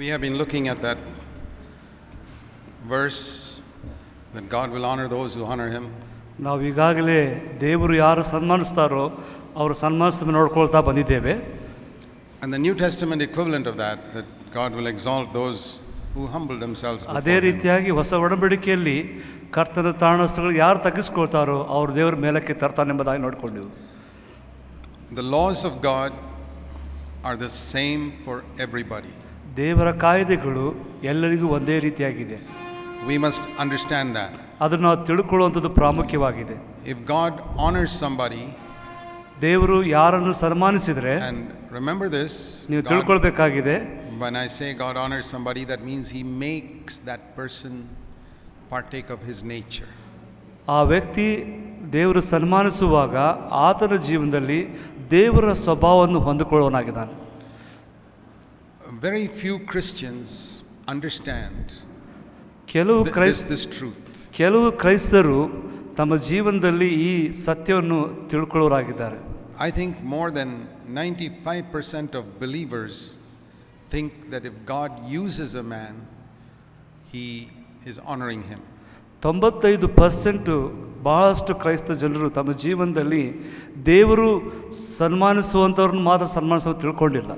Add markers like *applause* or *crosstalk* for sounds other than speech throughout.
We have been looking at that verse that God will honor those who honor him. ನಾವು ಈಗಾಗಲೇ ದೇವರು ಯಾರು ಸನ್ಮಾನಿಸ್ತಾರೋ ಅವರು ಸನ್ಮಾನಿಸ ನೋಡ್ಕೊಳ್ತಾ ಬಂದಿದ್ದೇವೆ And the New Testament equivalent of that, that God will exalt those who humble themselves. ಅದೇ ರೀತಿಯಾಗಿ ಹೊಸ ಒಡಂಬಡಿಕೆಯಲ್ಲಿ ಕರ್ತನ ತಾಣಸ್ಥಗಳು ಯಾರು ತಗ್ಗಿಸ್ಕೊಳ್ತಾರೋ ಅವರು ದೇವರ ಮೇಲಕ್ಕೆ ತರ್ತಾನೆಂಬುದಾಗಿ ನೋಡಿಕೊಂಡೆವು The laws of God are the same for everybody. ದೇವರ ಕಾಯ್ದೆಗಳು ಎಲ್ಲರಿಗೂ ಒಂದೇ ರೀತಿಯಾಗಿದೆ ವಿ ಮಸ್ಟ್ ಅಂಡರ್ಸ್ಟ್ಯಾಂಡ್ ದ್ಯಾಟ್ ಅದನ್ನು ನಾವು ತಿಳ್ಕೊಳ್ಳುವಂಥದ್ದು ಪ್ರಾಮುಖ್ಯವಾಗಿದೆ ಇಫ್ ಗಾಡ್ ಆನರ್ಸ್ ಸಂಬಾರಿ ದೇವರು ಯಾರನ್ನು ಸನ್ಮಾನಿಸಿದರೆ ಆ್ಯಂಡ್ ರಿಮೆಂಬರ್ ದಿಸ್ ನೀವು ತಿಳ್ಕೊಳ್ಬೇಕಾಗಿದೆ when I say God honours somebody that means he makes that person partake of his nature ಆ ವ್ಯಕ್ತಿ ದೇವರು ಸನ್ಮಾನಿಸುವಾಗ ಆತನ ಜೀವನದಲ್ಲಿ ದೇವರ ಸ್ವಭಾವವನ್ನು ಹೊಂದಿಕೊಳ್ಳೋನಾಗಿದ್ದಾನೆ very few Christians understand ಕೆಲವು ಕ್ರೈಸ್ತ this ಕೆಲವು ಕ್ರೈಸ್ತರು ತಮ್ಮ ಜೀವನದಲ್ಲಿ ಈ ಸತ್ಯವನ್ನು ತಿಳ್ಕೊಳ್ಳೋರಾಗಿದ್ದಾರೆ I then ninety five percent of believers believers think if God use uses a man he is honouring him ತೊಂಬತ್ತೈದು ಪರ್ಸೆಂಟು ಬಹಳಷ್ಟು ಕ್ರೈಸ್ತ ಜನರು ತಮ್ಮ ಜೀವನದಲ್ಲಿ ದೇವರು ಸನ್ಮಾನಿಸುವಂಥವ್ರನ್ನ ಮಾತ್ರ ಸನ್ಮಾನಿಸೋ ತಿಳ್ಕೊಂಡಿಲ್ಲ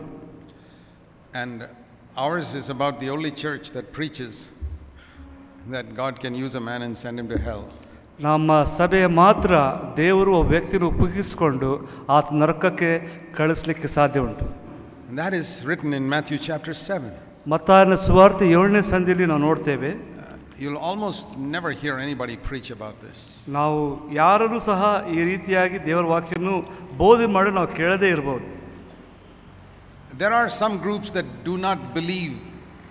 And ours is about the only church that preaches that God can use a man and send him to hell. ನಮ್ಮ ಸಭೆ Matra, ದೇವರು ಒಬ್ಬ ವ್ಯಕ್ತಿನ ಉಪಯೋಗಿಸಿಕೊಂಡು ಆತ ನರಕಕ್ಕೆ ಕಳಿಸ್ಲಿಕ್ಕೆ That is written in Matthew chapter 7. ಮತ್ತಾಯನ ಸುವಾರ್ತೆ ಏಳನೇ ಸಂಧಿಯಲ್ಲಿ ನಾವು You'll almost never hear anybody preach about this. Now ಯಾರನ್ನೂ Saha, ಈ ರೀತಿಯಾಗಿ ದೇವರ ವಾಕ್ಯವನ್ನು ಬೋಧನೆ ಮಾಡಿ ನಾವು There are some groups that do not believe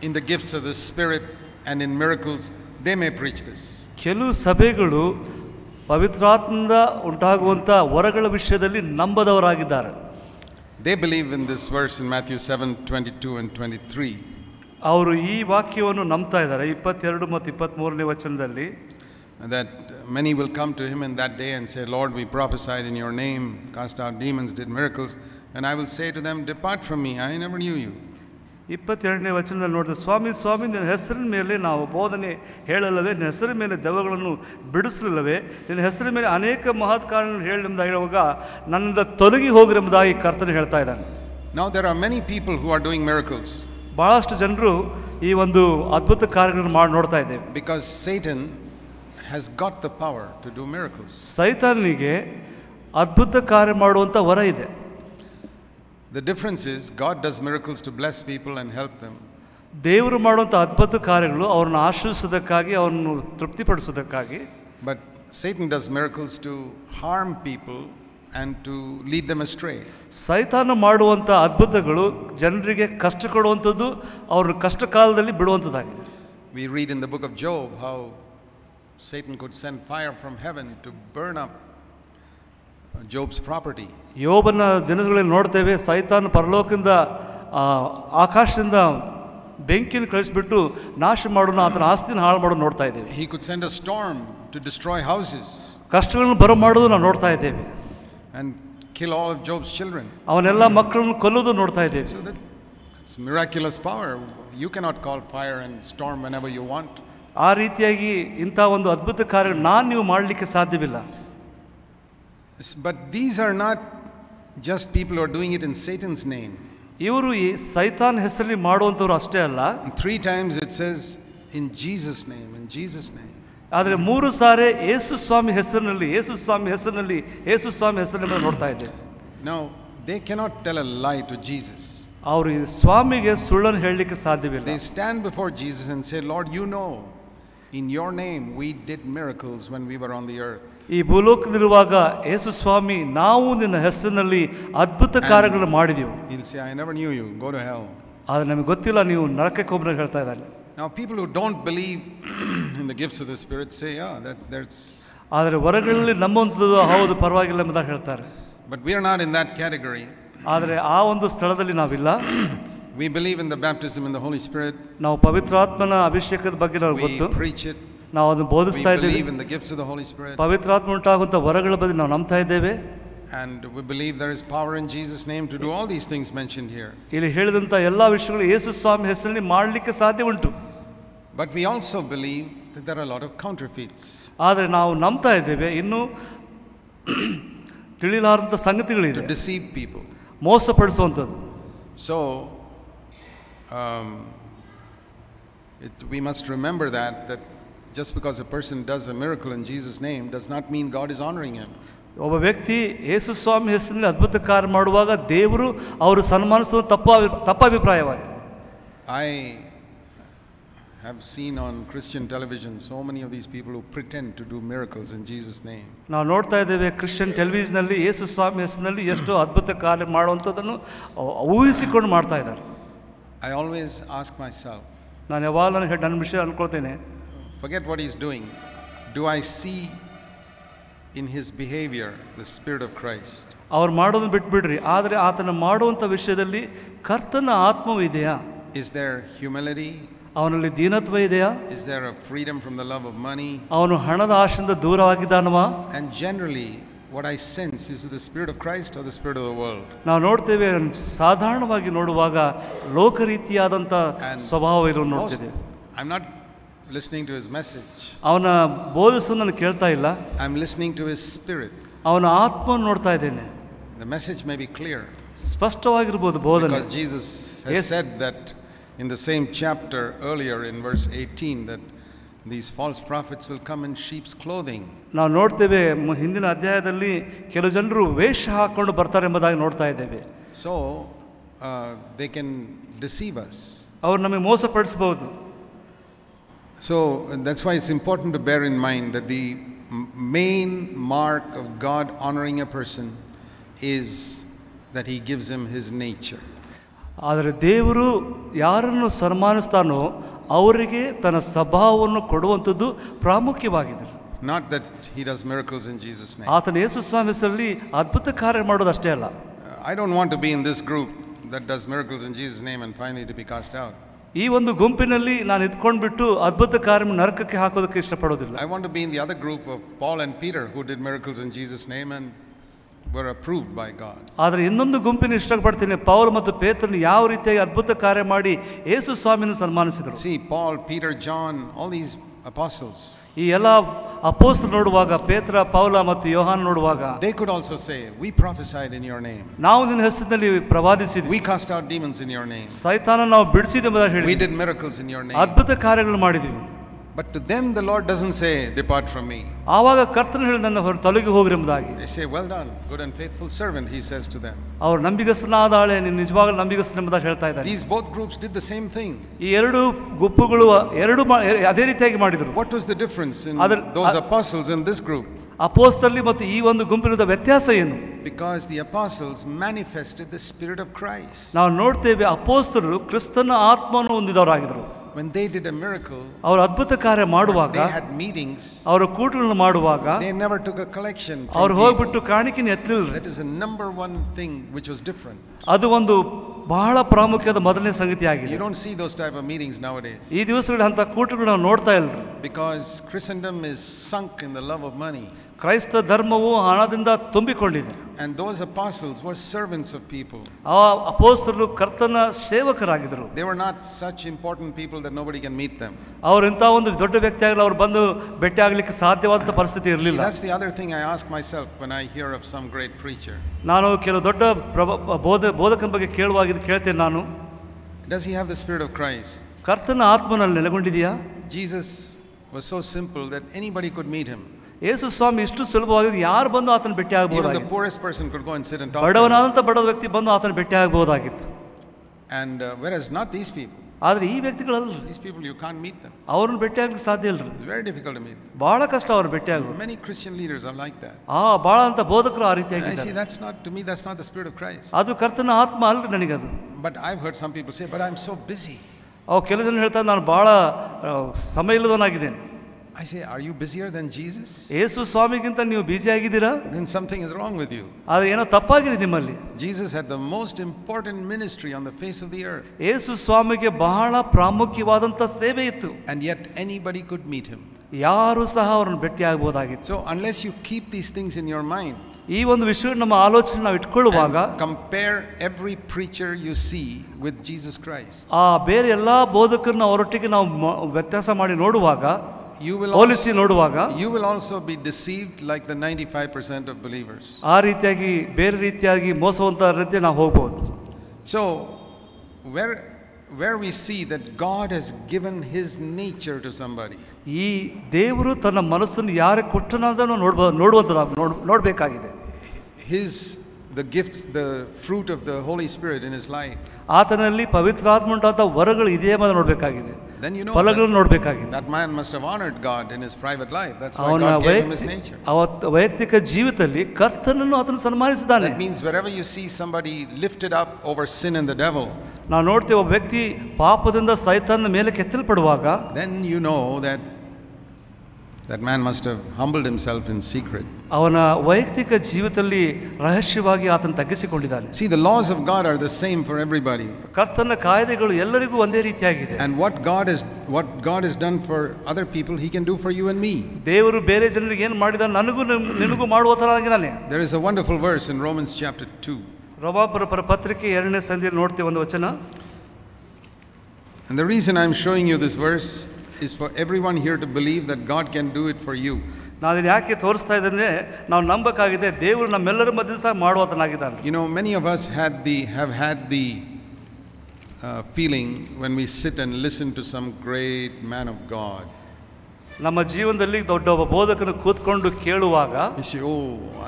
in the gifts of the Spirit and in miracles. They may preach this. ಕೆಲವು ಸಭೆಗಳು ಪವಿತ್ರಾತ್ಮದ ಉಂಟಾಗುವಂಥ ವರಗಳ ವಿಷಯದಲ್ಲಿ ನಂಬದವರಾಗಿದ್ದಾರೆ they believe in this verse in Matthew seven twenty two and twenty three ಅವರು ಈ ವಾಕ್ಯವನ್ನು ನಂಬ್ತಾ ಇದ್ದಾರೆ ಇಪ್ಪತ್ತೆರಡು ಮತ್ತು ಇಪ್ಪತ್ತ್ಮೂರನೇ ವಚನದಲ್ಲಿ that many will come to him in that day and say Lord we prophesied in your name cast out demons did miracles And I will say to them, Depart from me, I never knew you. ಇಪ್ಪತ್ತೆರಡನೇ ವಚನದಲ್ಲಿ ನೋಡಿದ್ರೆ ಸ್ವಾಮಿ ಸ್ವಾಮಿ ನಿನ್ನ ಹೆಸರಿನ ಮೇಲೆ ನಾವು ಬೋಧನೆ ಹೇಳಲ್ಲವೇ ನಿನ್ನ ಹೆಸರಿನ ಮೇಲೆ ದೆವ್ವಗಳನ್ನು ಬಿಡಿಸಲಿಲ್ಲವೇ ನಿನ್ನ ಹೆಸರಿನ ಮೇಲೆ ಅನೇಕ ಮಹತ್ ಕಾರ್ಯಗಳನ್ನು ಹೇಳಿದ ಹೇಳುವಾಗ ನನ್ನಿಂದ ತೊಲಗಿ ಹೋಗಿರೆಂಬುದಾಗಿ ಕರ್ತನ ಹೇಳ್ತಾ ಇದ್ದಾನೆ ನಾವು there are many people who are doing miracles ಭಾಳಷ್ಟು ಜನರು ಈ ಒಂದು ಅದ್ಭುತ ಕಾರ್ಯಗಳನ್ನು ಮಾಡಿ ನೋಡ್ತಾ ಇದ್ದೇವೆ because Satan has got the power to do miracles ಸೈತಾನಿಗೆ ಅದ್ಭುತ ಕಾರ್ಯ ಮಾಡುವಂಥ ವರ ಇದೆ The difference is God does miracles to bless people and help them. ದೇವರು ಮಾಡುವಂಥ ಅದ್ಭುತ ಕಾರ್ಯಗಳು ಅವ್ರನ್ನ ಆಶೀರ್ವಿಸೋದಕ್ಕಾಗಿ ಅವರನ್ನು ತೃಪ್ತಿಪಡಿಸೋದಕ್ಕಾಗಿ but Satan does miracles to harm people and to lead them astray ಸೈತಾನ ಮಾಡುವಂಥ ಅದ್ಭುತಗಳು ಜನರಿಗೆ ಕಷ್ಟ ಕೊಡುವಂಥದ್ದು ಅವ್ರ ಕಷ್ಟ ಕಾಲದಲ್ಲಿ ಬಿಡುವಂಥದ್ದಾಗಿದೆ we read in the book of Job how Satan could send fire from heaven to burn up Job's property ಯೋಬನ ದಿನಗಳಲ್ಲಿ ನೋಡ್ತೇವೆ ಸೈತಾನ್ ಪರಲೋಕದಿಂದ ಆಕಾಶದಿಂದ ಬೆಂಕಿನ ಕಳಿಸ್ಬಿಟ್ಟು ನಾಶ ಮಾಡೋಣ ಆತನ ಆಸ್ತಿನ ಹಾಳು ಮಾಡೋ ನೋಡ್ತಾ ಇದ್ದೇವೆ he could send a storm to destroy houses ಕಷ್ಟಗಳನ್ನು ಬರ ಮಾಡೋದು ನಾವು ನೋಡ್ತಾ ಇದ್ದೇವೆ and kill all of Job's children ಅವನೆಲ್ಲ ಮಕ್ಕಳನ್ನು ಕೊಲ್ಲೋದು ನೋಡ್ತಾ ಇದ್ದೇವೆ So that, power you power. You cannot call fire and you want ಆ ರೀತಿಯಾಗಿ ಇಂಥ ಒಂದು ಅದ್ಭುತ ಕಾರ್ಯ ನಾನು ನೀವು ಮಾಡಲಿಕ್ಕೆ ಸಾಧ್ಯವಿಲ್ಲ But these are not just people who are doing it in Satan's name. ಇವರು ಈ ಸೈತಾನ್ ಹೆಸರಲ್ಲಿ ಮಾಡುವಂಥವ್ರು ಅಷ್ಟೇ ಅಲ್ಲ Three times it says in Jesus' name, in Jesus' name. ಆದರೆ ಮೂರು ಸಾರಿ ಯೇಸು ಸ್ವಾಮಿ ಹೆಸರಿನಲ್ಲಿ ಯೇಸು ಸ್ವಾಮಿ ಹೆಸರಿನಲ್ಲಿ ಯೇಸು ಸ್ವಾಮಿ ಹೆಸರಿನಲ್ಲಿ ನೋಡ್ತಾ ಇದ್ದೇವೆ Now they cannot tell a lie to Jesus. ಅವರು ಈ ಸ್ವಾಮಿಗೆ ಸುಳ್ಳನ್ನು ಹೇಳಲಿಕ್ಕೆ ಸಾಧ್ಯವಿಲ್ಲ They stand before Jesus and say, Lord, you know, in your name we did miracles when we were on the earth. ಈ ಭೂಲೋಕದಲ್ಲಿರುವಾಗ ಯೇಸು ಸ್ವಾಮಿ ನಾವು ನಿನ್ನ ಹೆಸರಿನಲ್ಲಿ ಅದ್ಭುತ ಕಾರ್ಯಗಳನ್ನು ಮಾಡಿದೆವು He'll say, I never ಆದರೆ ನಮಗೆ ಗೊತ್ತಿಲ್ಲ ನೀವು ನರಕಕ್ಕೆ ಒಬ್ಬನ ಹೇಳ್ತಾ ಇದ್ದಾರೆ ನಾವು people who don't believe in the gifts of the Spirit say, Yeah, that, that's. ಆದರೆ ಹೊರಗಳಲ್ಲಿ ನಮ್ಮಂಥದ್ದು ಹೌದು ಪರವಾಗಿಲ್ಲ ಎಂಬುದಾಗಿ ಹೇಳ್ತಾರೆ but we are not in that category. ಆದರೆ ಆ ಒಂದು ಸ್ಥಳದಲ್ಲಿ ನಾವಿಲ್ಲ we believe in the baptism in the Holy Spirit. ನಾವು ಪವಿತ್ರಾತ್ಮನ ಅಭಿಷೇಕದ ಬಗ್ಗೆ ನಾವು We ಗೊತ್ತು preach it. ನಾವು ಅದನ್ನು ಬೋಧಿಸ್ತಾ ಇದ್ದೇವೆ ಪವಿತ್ರಾತ್ಮ ಉಂಟಾಗುವಂಥ ವರಗಳ ಬಗ್ಗೆ ನಾವು ನಂಬ್ತಾ ಇದ್ದೇವೆ and we believe there is power in Jesus name to do all these things mentioned here ಇಲ್ಲಿ ಎಲ್ಲ ವಿಷಯಗಳು ಯೇಸು ಸ್ವಾಮಿ ಮಾಡಲಿಕ್ಕೆ ಸಾಧ್ಯ ಉಂಟು but we also believe that there are a lot of counterfeits ಆದರೆ ನಾವು ನಂಬ್ತಾ ಇದ್ದೇವೆ ಇನ್ನು ತಿಳಿಲಾರದಂತ ಸಂಗತಿಗಳಿದೆ to deceive people ಮೋಸಪಡಿಸುವಂಥದ್ದು so um, it, we must remember that that just because a person does a miracle in Jesus' name does not mean God is honoring him. ಒಬ್ಬ ವ್ಯಕ್ತಿ ಯೇಸು ಸ್ವಾಮಿ ಹೆಸರಿನಲ್ಲಿ ಅದ್ಭುತ ಕಾರ್ಯ ಮಾಡುವಾಗ ದೇವರು ಅವರು ಸನ್ಮಾನಿಸೋದು ತಪ್ಪು ಅಭಿಪ್ರಾಯವಾಗಿದೆ I have seen on Christian television so many of these people who pretend to do miracles in Jesus name ನಾವು ನೋಡ್ತಾ ಇದ್ದೇವೆ ಕ್ರಿಶ್ಚಿಯನ್ ಟೆಲಿವಿಷನ್ನಲ್ಲಿ ಯೇಸು ಸ್ವಾಮಿ ಹೆಸರಿನಲ್ಲಿ ಎಷ್ಟು ಅದ್ಭುತ ಕಾರ್ಯ ಮಾಡುವಂಥದ್ದನ್ನು ಊಹಿಸಿಕೊಂಡು ಮಾಡ್ತಾ ಇದ್ದಾರೆ I always ask myself ನಾನು ಯಾವಾಗ ನನಗೆ ನನ್ನ ವಿಷಯ ಅಂದ್ಕೊಳ್ತೇನೆ forget what he's doing. Do I see in his behavior the Spirit of Christ? ಅವ್ರು ಮಾಡೋದನ್ನ ಬಿಟ್ಬಿಡ್ರಿ ಆದರೆ ಆತನ ಮಾಡುವಂಥ Kartana ಕರ್ತನ ಆತ್ಮವಿದೆಯಾ Is there humility? Is there a freedom from the love of money? And generally, what I sense is it the Spirit of Christ or the Spirit of the world? ನಾವು I'm not listening to his message ಅವನ ಬೋಧಿಸು ನಾನು ಕೇಳ್ತಾ ಇಲ್ಲ I am listening to his spirit ಅವನ ಆತ್ಮ ನೋಡ್ತಾ ಇದ್ದೇನೆ the message may be clear ಸ್ಪಷ್ಟವಾಗಿರ್ಬೋದು ಬೋಧನೆ Jesus said that in the same chapter earlier in verse eighteen that these false prophets will come in sheep's clothing ನಾವು ನೋಡ್ತೇವೆ ಹಿಂದಿನ ಅಧ್ಯಾಯದಲ್ಲಿ ಕೆಲವು ಜನರು ವೇಷ ಹಾಕ್ಕೊಂಡು ಬರ್ತಾರೆ ಎಂಬುದಾಗಿ ನೋಡ್ತಾ ಇದ್ದೇವೆ so they can deceive us ಅವ್ರು ನಮಗೆ ಮೋಸಪಡಿಸಬಹುದು So that's why it's important to bear in mind that the main mark of God honoring a person is that he gives him his nature. ಆದರೆ ದೇವರು ಯಾರನ್ನು ಸನ್ಮಾನಿಸ್ತಾನೋ ಅವರಿಗೆ ತನ್ನ ಸ್ವಭಾವವನ್ನು ಕೊಡುವಂಥದ್ದು ಪ್ರಾಮುಖ್ಯವಾಗಿದೆ not that he does miracles in Jesus name ಆತನ ಯೇಸು ಸ್ವಾಮಿ ಹೆಸರಲ್ಲಿ ಅದ್ಭುತ ಕಾರ್ಯ ಮಾಡೋದು ಅಷ್ಟೇ ಅಲ್ಲ I don't want to be in this group that does miracles in Jesus name and finally to be cast out ಈ ಒಂದು ಗುಂಪಿನಲ್ಲಿ ನಾನು ಬಿಟ್ಟು ಅದ್ಭುತ ಕಾರ್ಯ ನರಕಕ್ಕೆ ಹಾಕೋದಕ್ಕೆ ಇಷ್ಟಪಡೋದಿಲ್ಲ I want be in the other group of Paul and Peter who did miracles in Jesus name and were approved by God ಆದರೆ ಇನ್ನೊಂದು ಗುಂಪಿನ ಇಷ್ಟಪಡ್ತೀನಿ ಪೌಲ್ ಮತ್ತು ಪೇತ್ರನ ಯಾವ ರೀತಿಯಾಗಿ ಅದ್ಭುತ ಕಾರ್ಯ ಮಾಡಿ ಯೇಸು ಸ್ವಾಮಿನ ಸನ್ಮಾನಿಸಿದರು see Paul Peter John all these apostles ಈ ಎಲ್ಲ ಅಪೋಸ್ ನೋಡುವಾಗ ಪೇತ್ರ ಪೌಲ ಮತ್ತು ಯೋಹಾನ್ ನೋಡುವಾಗ they could also say we prophesied in your name ನಾವು ನಿನ್ನ ಹೆಸರಿನಲ್ಲಿ ಪ್ರವಾದಿಸಿದ್ವಿ we cast out demons in your name ಸೈತಾನ ನಾವು ಬಿಡಿಸಿದ್ವಿ ಅಂತ ಹೇಳಿ we did miracles in your name ಅದ್ಭುತ ಕಾರ್ಯಗಳು ಮಾಡಿದ್ವಿ but to them the lord doesn't say depart from me ಆವಾಗ ಕರ್ತನ ಹೇಳಿ ನನ್ನ ಹೊರ ತೊಲಗಿ ಹೋಗಿರಿ ಎಂಬುದಾಗಿ they say well done good and faithful servant he says to them ಅವರು ನಂಬಿಗಸ್ತನಾದಾಳೆ ನೀನು ನಿಜವಾಗಲೂ ನಂಬಿಗಸ್ತನ ಎಂಬುದಾಗಿ ಹೇಳ್ತಾ ಇದ್ದಾರೆ these both groups did the same thing ಈ ಎರಡು ಗುಂಪುಗಳು ಎರಡು ಅದೇ ರೀತಿಯಾಗಿ ಮಾಡಿದರು what was the difference in those apostles in this group ಅಪೋಸ್ತಲ್ಲಿ ಮತ್ತು ಈ ಒಂದು ಗುಂಪಿನಿಂದ ವ್ಯತ್ಯಾಸ ಏನು because the apostles manifested the spirit of Christ ನಾವು ನೋಡ್ತೇವೆ ಅಪೋಸ್ತರು ಕ್ರಿಸ್ತನ ಆತ್ಮವನ್ನು ಹೊಂದಿದವರಾಗಿದ್ದರು when they did a miracle ಅವರು ಅದ್ಭುತ ಕಾರ್ಯ ಮಾಡುವಾಗ they had meetings ಅವರು ಕೂಟಗಳನ್ನು ಮಾಡುವಾಗ they never took a collection ಅವರು ಹೋಗ್ಬಿಟ್ಟು ಕಾಣಿಕೆನ ಎತ್ತಲಿಲ್ಲ that is the number one thing which was different ಅದು ಒಂದು ಬಹಳ ಪ್ರಾಮುಖ್ಯದ ಮೊದಲನೇ ಸಂಗತಿ ಆಗಿದೆ you don't see those type of meetings nowadays ಈ ದಿವಸಗಳಲ್ಲಿ ಅಂತ ಕೂಟಗಳನ್ನು ನಾವು ನೋಡ್ತಾ ಇಲ್ಲ because christendom is sunk in the love of money ಕ್ರೈಸ್ತ ಧರ್ಮವು ಹಣದಿಂದ ತುಂಬಿಕೊಂಡಿದೆ And those apostles were servants of people. ಆ ಅಪೋಸ್ತಲರು ಕರ್ತನ ಸೇವಕರಾಗಿದ್ದರು. They were not such important people that nobody can meet them. ಅವರು That's the other thing I ask myself when I hear of some great preacher. Does he have the spirit of Christ? ಕರ್ತನ ಆತ್ಮನಲ್ಲಿ ನೆಲೆಗೊಂಡಿದೆಯಾ? Jesus was so simple that anybody could meet him. ಯೇಸು ಸ್ವಾಮಿ ಇಷ್ಟು ಸುಲಭವಾಗಿ ಯಾರು ಬಂದು ಆತನ ಭೇಟಿ ಆಗಬಹುದು ಬಡವನಾದಂಥ ಬಡವ ವ್ಯಕ್ತಿ ಬಂದು ಆತನ ಭೇಟಿ ಆಗಬಹುದಾಗಿತ್ತು and where is not these people ಆದರೆ ಈ ವ್ಯಕ್ತಿಗಳಲ್ಲ these people you can't meet them ಅವ್ರನ್ನ ಭೇಟಿ ಆಗಲಿಕ್ಕೆ ಸಾಧ್ಯ ಇಲ್ಲ ವೆರಿ ಡಿಫಿಕಲ್ಟ್ ಟು ಮೀಟ್ ಬಹಳ ಕಷ್ಟ ಅವ್ರ ಭೇಟಿ ಆಗೋದು many Christian leaders are like that ಆ ಬಹಳ ಅಂತ ಬೋಧಕರು ಆ ರೀತಿಯಾಗಿ see that's not to me that's not the spirit of Christ ಅದು ಕರ್ತನ ಆತ್ಮ ಅಲ್ಲ ನನಗೆ ಅದು but I have heard some people say but I am so busy ಅವ್ ಕೆಲವು ಜನ ಹೇಳ್ತಾರೆ ನಾನು ಬಹಳ ಸಮಯ ಇಲ್ಲದವನಾಗಿದ್ದೇನೆ I say, are you busier than Jesus? ಯೇಸು ಸ್ವಾಮಿಗಿಂತ busy busy dira. Then something is wrong with you. ಆದ್ರೆ ಏನೋ dini malli. Jesus had the most important ministry on the face of the earth, ಯೇಸು ಸ್ವಾಮಿಗೆ ಬಹಳ ಪ್ರಾಮುಖ್ಯವಾದಂಥ ಸೇವೆ ಇತ್ತು and yet anybody could meet him. ಯಾರು ಸಹ ಅವ್ರನ್ನ ಭೇಟಿ ಆಗ್ಬೋದಾಗಿತ್ತು So, unless you keep these things in your mind, ಈ ಒಂದು ವಿಷಯ ನಮ್ಮ ಆಲೋಚನೆ ನಾವು ಇಟ್ಕೊಳ್ಳುವಾಗ compare every preacher you see with Jesus Christ. ಆ ಬೇರೆ ಎಲ್ಲ ಬೋಧಕರನ್ನ ಅವರೊಟ್ಟಿಗೆ ನಾವು ವ್ಯತ್ಯಾಸ ಮಾಡಿ ನೋಡುವಾಗ ಯು ವಿಲ್ ಹೋಲಿಸಿ ನೋಡುವಾಗ you will also be deceive ninety five percent of believers ಆ ರೀತಿಯಾಗಿ ಬೇರೆ ರೀತಿಯಾಗಿ ಮೋಸ ನಾವು ಹೋಗ್ಬೋದು so where where we see that God has his nature to somebody ಈ ದೇವರು ತನ್ನ ಮನಸ್ಸನ್ನು ಯಾರು ಕೊಟ್ಟನಾದ ನೋಡ್ ನೋಡಬೇಕಾಗಿದೆ his the gift the fruit spirit in line ಆತನಲ್ಲಿ ಪವಿತ್ರಾತ್ಮಂಟಾದ ವರಗಳು ವರಗಳು ಇದೆಯ ನೋಡಬೇಕಾಗಿದೆ you ನೋಡಬೇಕಾಗಿದೆ That man must have honored God in his private life. That's why ಅವನ God gave him his ವೈಯಕ್ತಿಕ ಜೀವಿತದಲ್ಲಿ ಕರ್ತನನ್ನು ಆತನು ಸನ್ಮಾನಿಸಿದ್ದಾನೆ That means wherever you see somebody lifted up over sin and the devil, ನಾವು ನೋಡ್ತೇವೆ ಒಬ್ಬ ವ್ಯಕ್ತಿ ಪಾಪದಿಂದ ಸೈತಾನ ಮೇಲೆ ಕೆತ್ತಲ್ಪಡುವಾಗ then you know that that man must have humbled himself in secret. ಅವನ ವೈಯಕ್ತಿಕ ಜೀವಿತದಲ್ಲಿ ರಹಸ್ಯವಾಗಿ ಆತನ ತಗ್ಗಿಸಿಕೊಂಡಿದ್ದಾನೆ see the laws of God are the same for everybody ಕರ್ತನ ಕಾಯ್ದೆಗಳು ಎಲ್ಲರಿಗೂ ಒಂದೇ ರೀತಿಯಾಗಿದೆ and what God is what God is done for other people he can do for you and me ದೇವರು ಬೇರೆ ಜನರಿಗೆ ಏನು ಮಾಡಿದ ನನಗೂ ನಿನಗೂ ಮಾಡುವ ತರ ಆಗಿದ್ದಾನೆ there is a wonderful verse in Romans chapter 2 Romapura ಪರ ಪತ್ರಿಕೆ ಎರಡನೇ ಸಂಧಿಯಲ್ಲಿ ನೋಡ್ತೀವಿ ಒಂದು ವಚನ And the reason I'm showing you this verse is for everyone here to believe that God can do it for you. ನಾನು ಇದನ್ನು ಯಾಕೆ ತೋರಿಸ್ತಾ ಇದ್ದೇನೆ ನಾವು ನಂಬಕ್ಕಾಗಿದೆ ದೇವರು ನಮ್ಮೆಲ್ಲರ ಮಧ್ಯೆ ಸಹ ಮಾಡುವತನಾಗಿದ್ದಾನೆ you know many of us had the have had the feeling when we sit and listen to some great man of God ನಮ್ಮ ಜೀವನದಲ್ಲಿ ದೊಡ್ಡ ಒಬ್ಬ ಬೋಧಕನ ಕೂತ್ಕೊಂಡು ಕೇಳುವಾಗ oh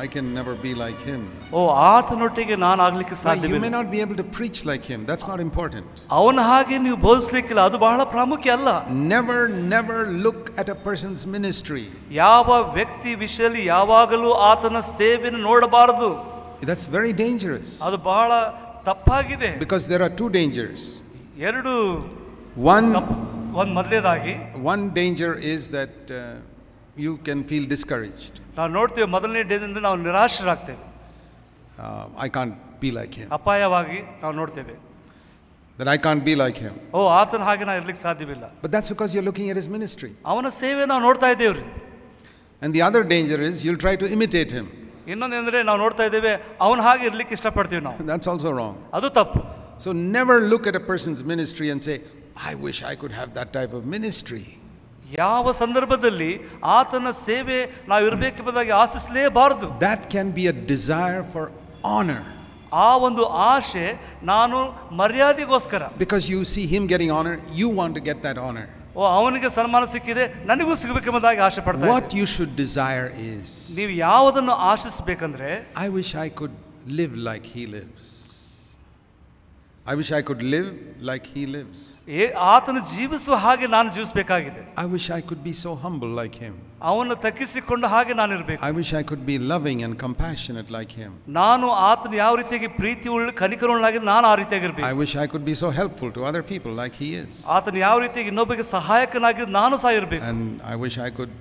I can never be like him oh ಆತನೊಟ್ಟಿಗೆ ನಾನು ಆಗ್ಲಿಕ್ಕೆ ಸಾಧ್ಯವಿಲ್ಲ you may not be able to preach like him that's not important ಅವನ ಹಾಗೆ ನೀವು ಬೋಧಿಸಲಿಕ್ಕಿಲ್ಲ ಅದು ಬಹಳ ಪ್ರಾಮುಖ್ಯ ಅಲ್ಲ never never look at a person's ministry ಯಾವ ವ್ಯಕ್ತಿ ವಿಷಯದಲ್ಲಿ ಯಾವಾಗಲೂ ಆತನ ಸೇವೆಯನ್ನು ನೋಡಬಾರದು ದಟ್ಸ್ ವೆರಿ ಡೇಂಜರಸ್ ಅದು ಬಹಳ ತಪ್ಪಾಗಿದೆ because there are two dangers ಎರಡು ಒನ್ ಒಂದು ಮೊದಲನೇದಾಗಿ one danger is that you can feel discouraged ನಾವು ನೋಡ್ತೀವಿ ಮೊದಲನೇ ಡೇಂಜರ್ ನಾವು ನಿರಾಶರಾಗ್ತೇವೆ I can't be like him ಅಪಾಯವಾಗಿ ನಾವು ನೋಡ್ತೇವೆ that I can't be like him. ಓ ಆತನ ಹಾಗೆ ನಾವು ಇರ್ಲಿಕ್ಕೆ ಸಾಧ್ಯವಿಲ್ಲ But that's because you're looking at his ministry. ಅವನ ಸೇವೆ ನಾವು ನೋಡ್ತಾ ಇದ್ದೇವೆ ರೀ And the other danger is you'll try to imitate him. ಇನ್ನೊಂದೇಂದ್ರೆ ನಾವು ನೋಡ್ತಾ ಇದ್ದೇವೆ ಅವನ ಹಾಗೆ ಇರ್ಲಿಕ್ಕೆ ಇಷ್ಟಪಡ್ತೀವಿ ನಾವು That's also wrong. ಅದು ತಪ್ಪು So never look at a person's ministry and say, I wish I could have that type of ministry ಯಾವ ಸಂದರ್ಭದಲ್ಲಿ ಆತನ ಸೇವೆ ನಾವು ಇರಬೇಕೆಂಬುದಾಗಿ ಆಶಿಸಲೇಬಾರದು that can be a desire for honour ಆ ಒಂದು ಆಶೆ ನಾನು ಮರ್ಯಾದೆಗೋಸ್ಕರ because you see him getting honour you want to get that honour oh ಅವನಿಗೆ ಸನ್ಮಾನ ಸಿಕ್ಕಿದೆ ನನಗೂ ಸಿಗಬೇಕೆಂಬುದಾಗಿ ಆಶೆ ಪಡ್ತಾರೆ what you should desire is ನೀವು ಯಾವುದನ್ನು ಆಶಿಸಬೇಕಂದ್ರೆ I wish I could live like he lives. I wish I could live like he lives. ಆತನು ಜೀವಿಸುವ ಹಾಗೆ ನಾನು ಜೀವಿಸಬೇಕಾಗಿದೆ I wish I could be so humble like him ಅವನು ತಗ್ಗಿಸಿಕೊಂಡ ಹಾಗೆ ನಾನು ಇರಬೇಕು I wish I could be loving and compassionate like him ನಾನು ಆತನ ಯಾವ ರೀತಿಯಾಗಿ ಪ್ರೀತಿ ಉಳ್ಳ ಕನಿಕರುಳ್ಳಾಗಿ ನಾನು ಆ ರೀತಿಯಾಗಿ ಇರಬೇಕು I wish I could be so helpful to other people like he is ಆತನ ಯಾವ ರೀತಿಯಾಗಿ ಇನ್ನೊಬ್ಬರಿಗೆ ಸಹಾಯಕನಾಗಿ ನಾನು ಸಹ ಇರಬೇಕು and I wish I could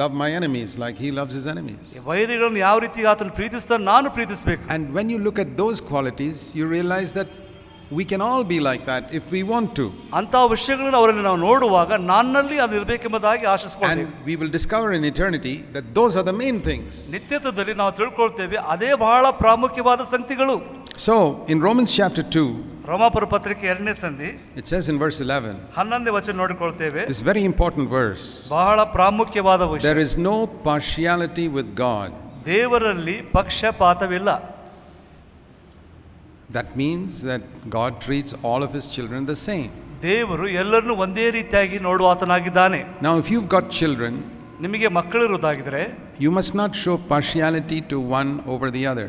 love my enemies like he loves his enemies ವೈರಿಗಳನ್ನು ಯಾವ ರೀತಿ ಆತನು ಪ್ರೀತಿಸ್ತಾನೆ ನಾನು ಪ್ರೀತಿಸಬೇಕು and when you look at those qualities you realize that we can all be like that if we want to. ಅಂತ ವಿಷಯಗಳನ್ನು ಅವರಲ್ಲಿ ನಾವು ನೋಡುವಾಗ ನನ್ನಲ್ಲಿ ಅದು ಇರಬೇಕೆಂಬುದಾಗಿ And we will discover in eternity that those are the main things. ನಿತ್ಯತ್ವದಲ್ಲಿ ನಾವು ತಿಳ್ಕೊಳ್ತೇವೆ ಅದೇ ಬಹಳ ಪ್ರಾಮುಖ್ಯವಾದ ಸಂಗತಿಗಳು. So in Romans chapter 2 ರೋಮಾಪುರ ಪತ್ರಿಕೆ ಎರಡನೇ ಸಂಧಿ it says in verse 11 it's ವಚನ ನೋಡಿಕೊಳ್ಳುತ್ತೇವೆ very important verse ಬಹಳ ಪ್ರಾಮುಖ್ಯವಾದ ವಿಷಯ there is no partiality with god ದೇವರಲ್ಲಿ ಪಕ್ಷಪಾತವಿಲ್ಲ that means that God treats all of his children the same. ದೇವರು ಎಲ್ಲರನ್ನು ಒಂದೇ ರೀತಿಯಾಗಿ ನೋಡುವಾತನಾಗಿದ್ದಾನೆ Now, if you've got children, ನಿಮಗೆ ಮಕ್ಕಳಿರೋದಾಗಿದ್ರೆ you must not show partiality to one over the other.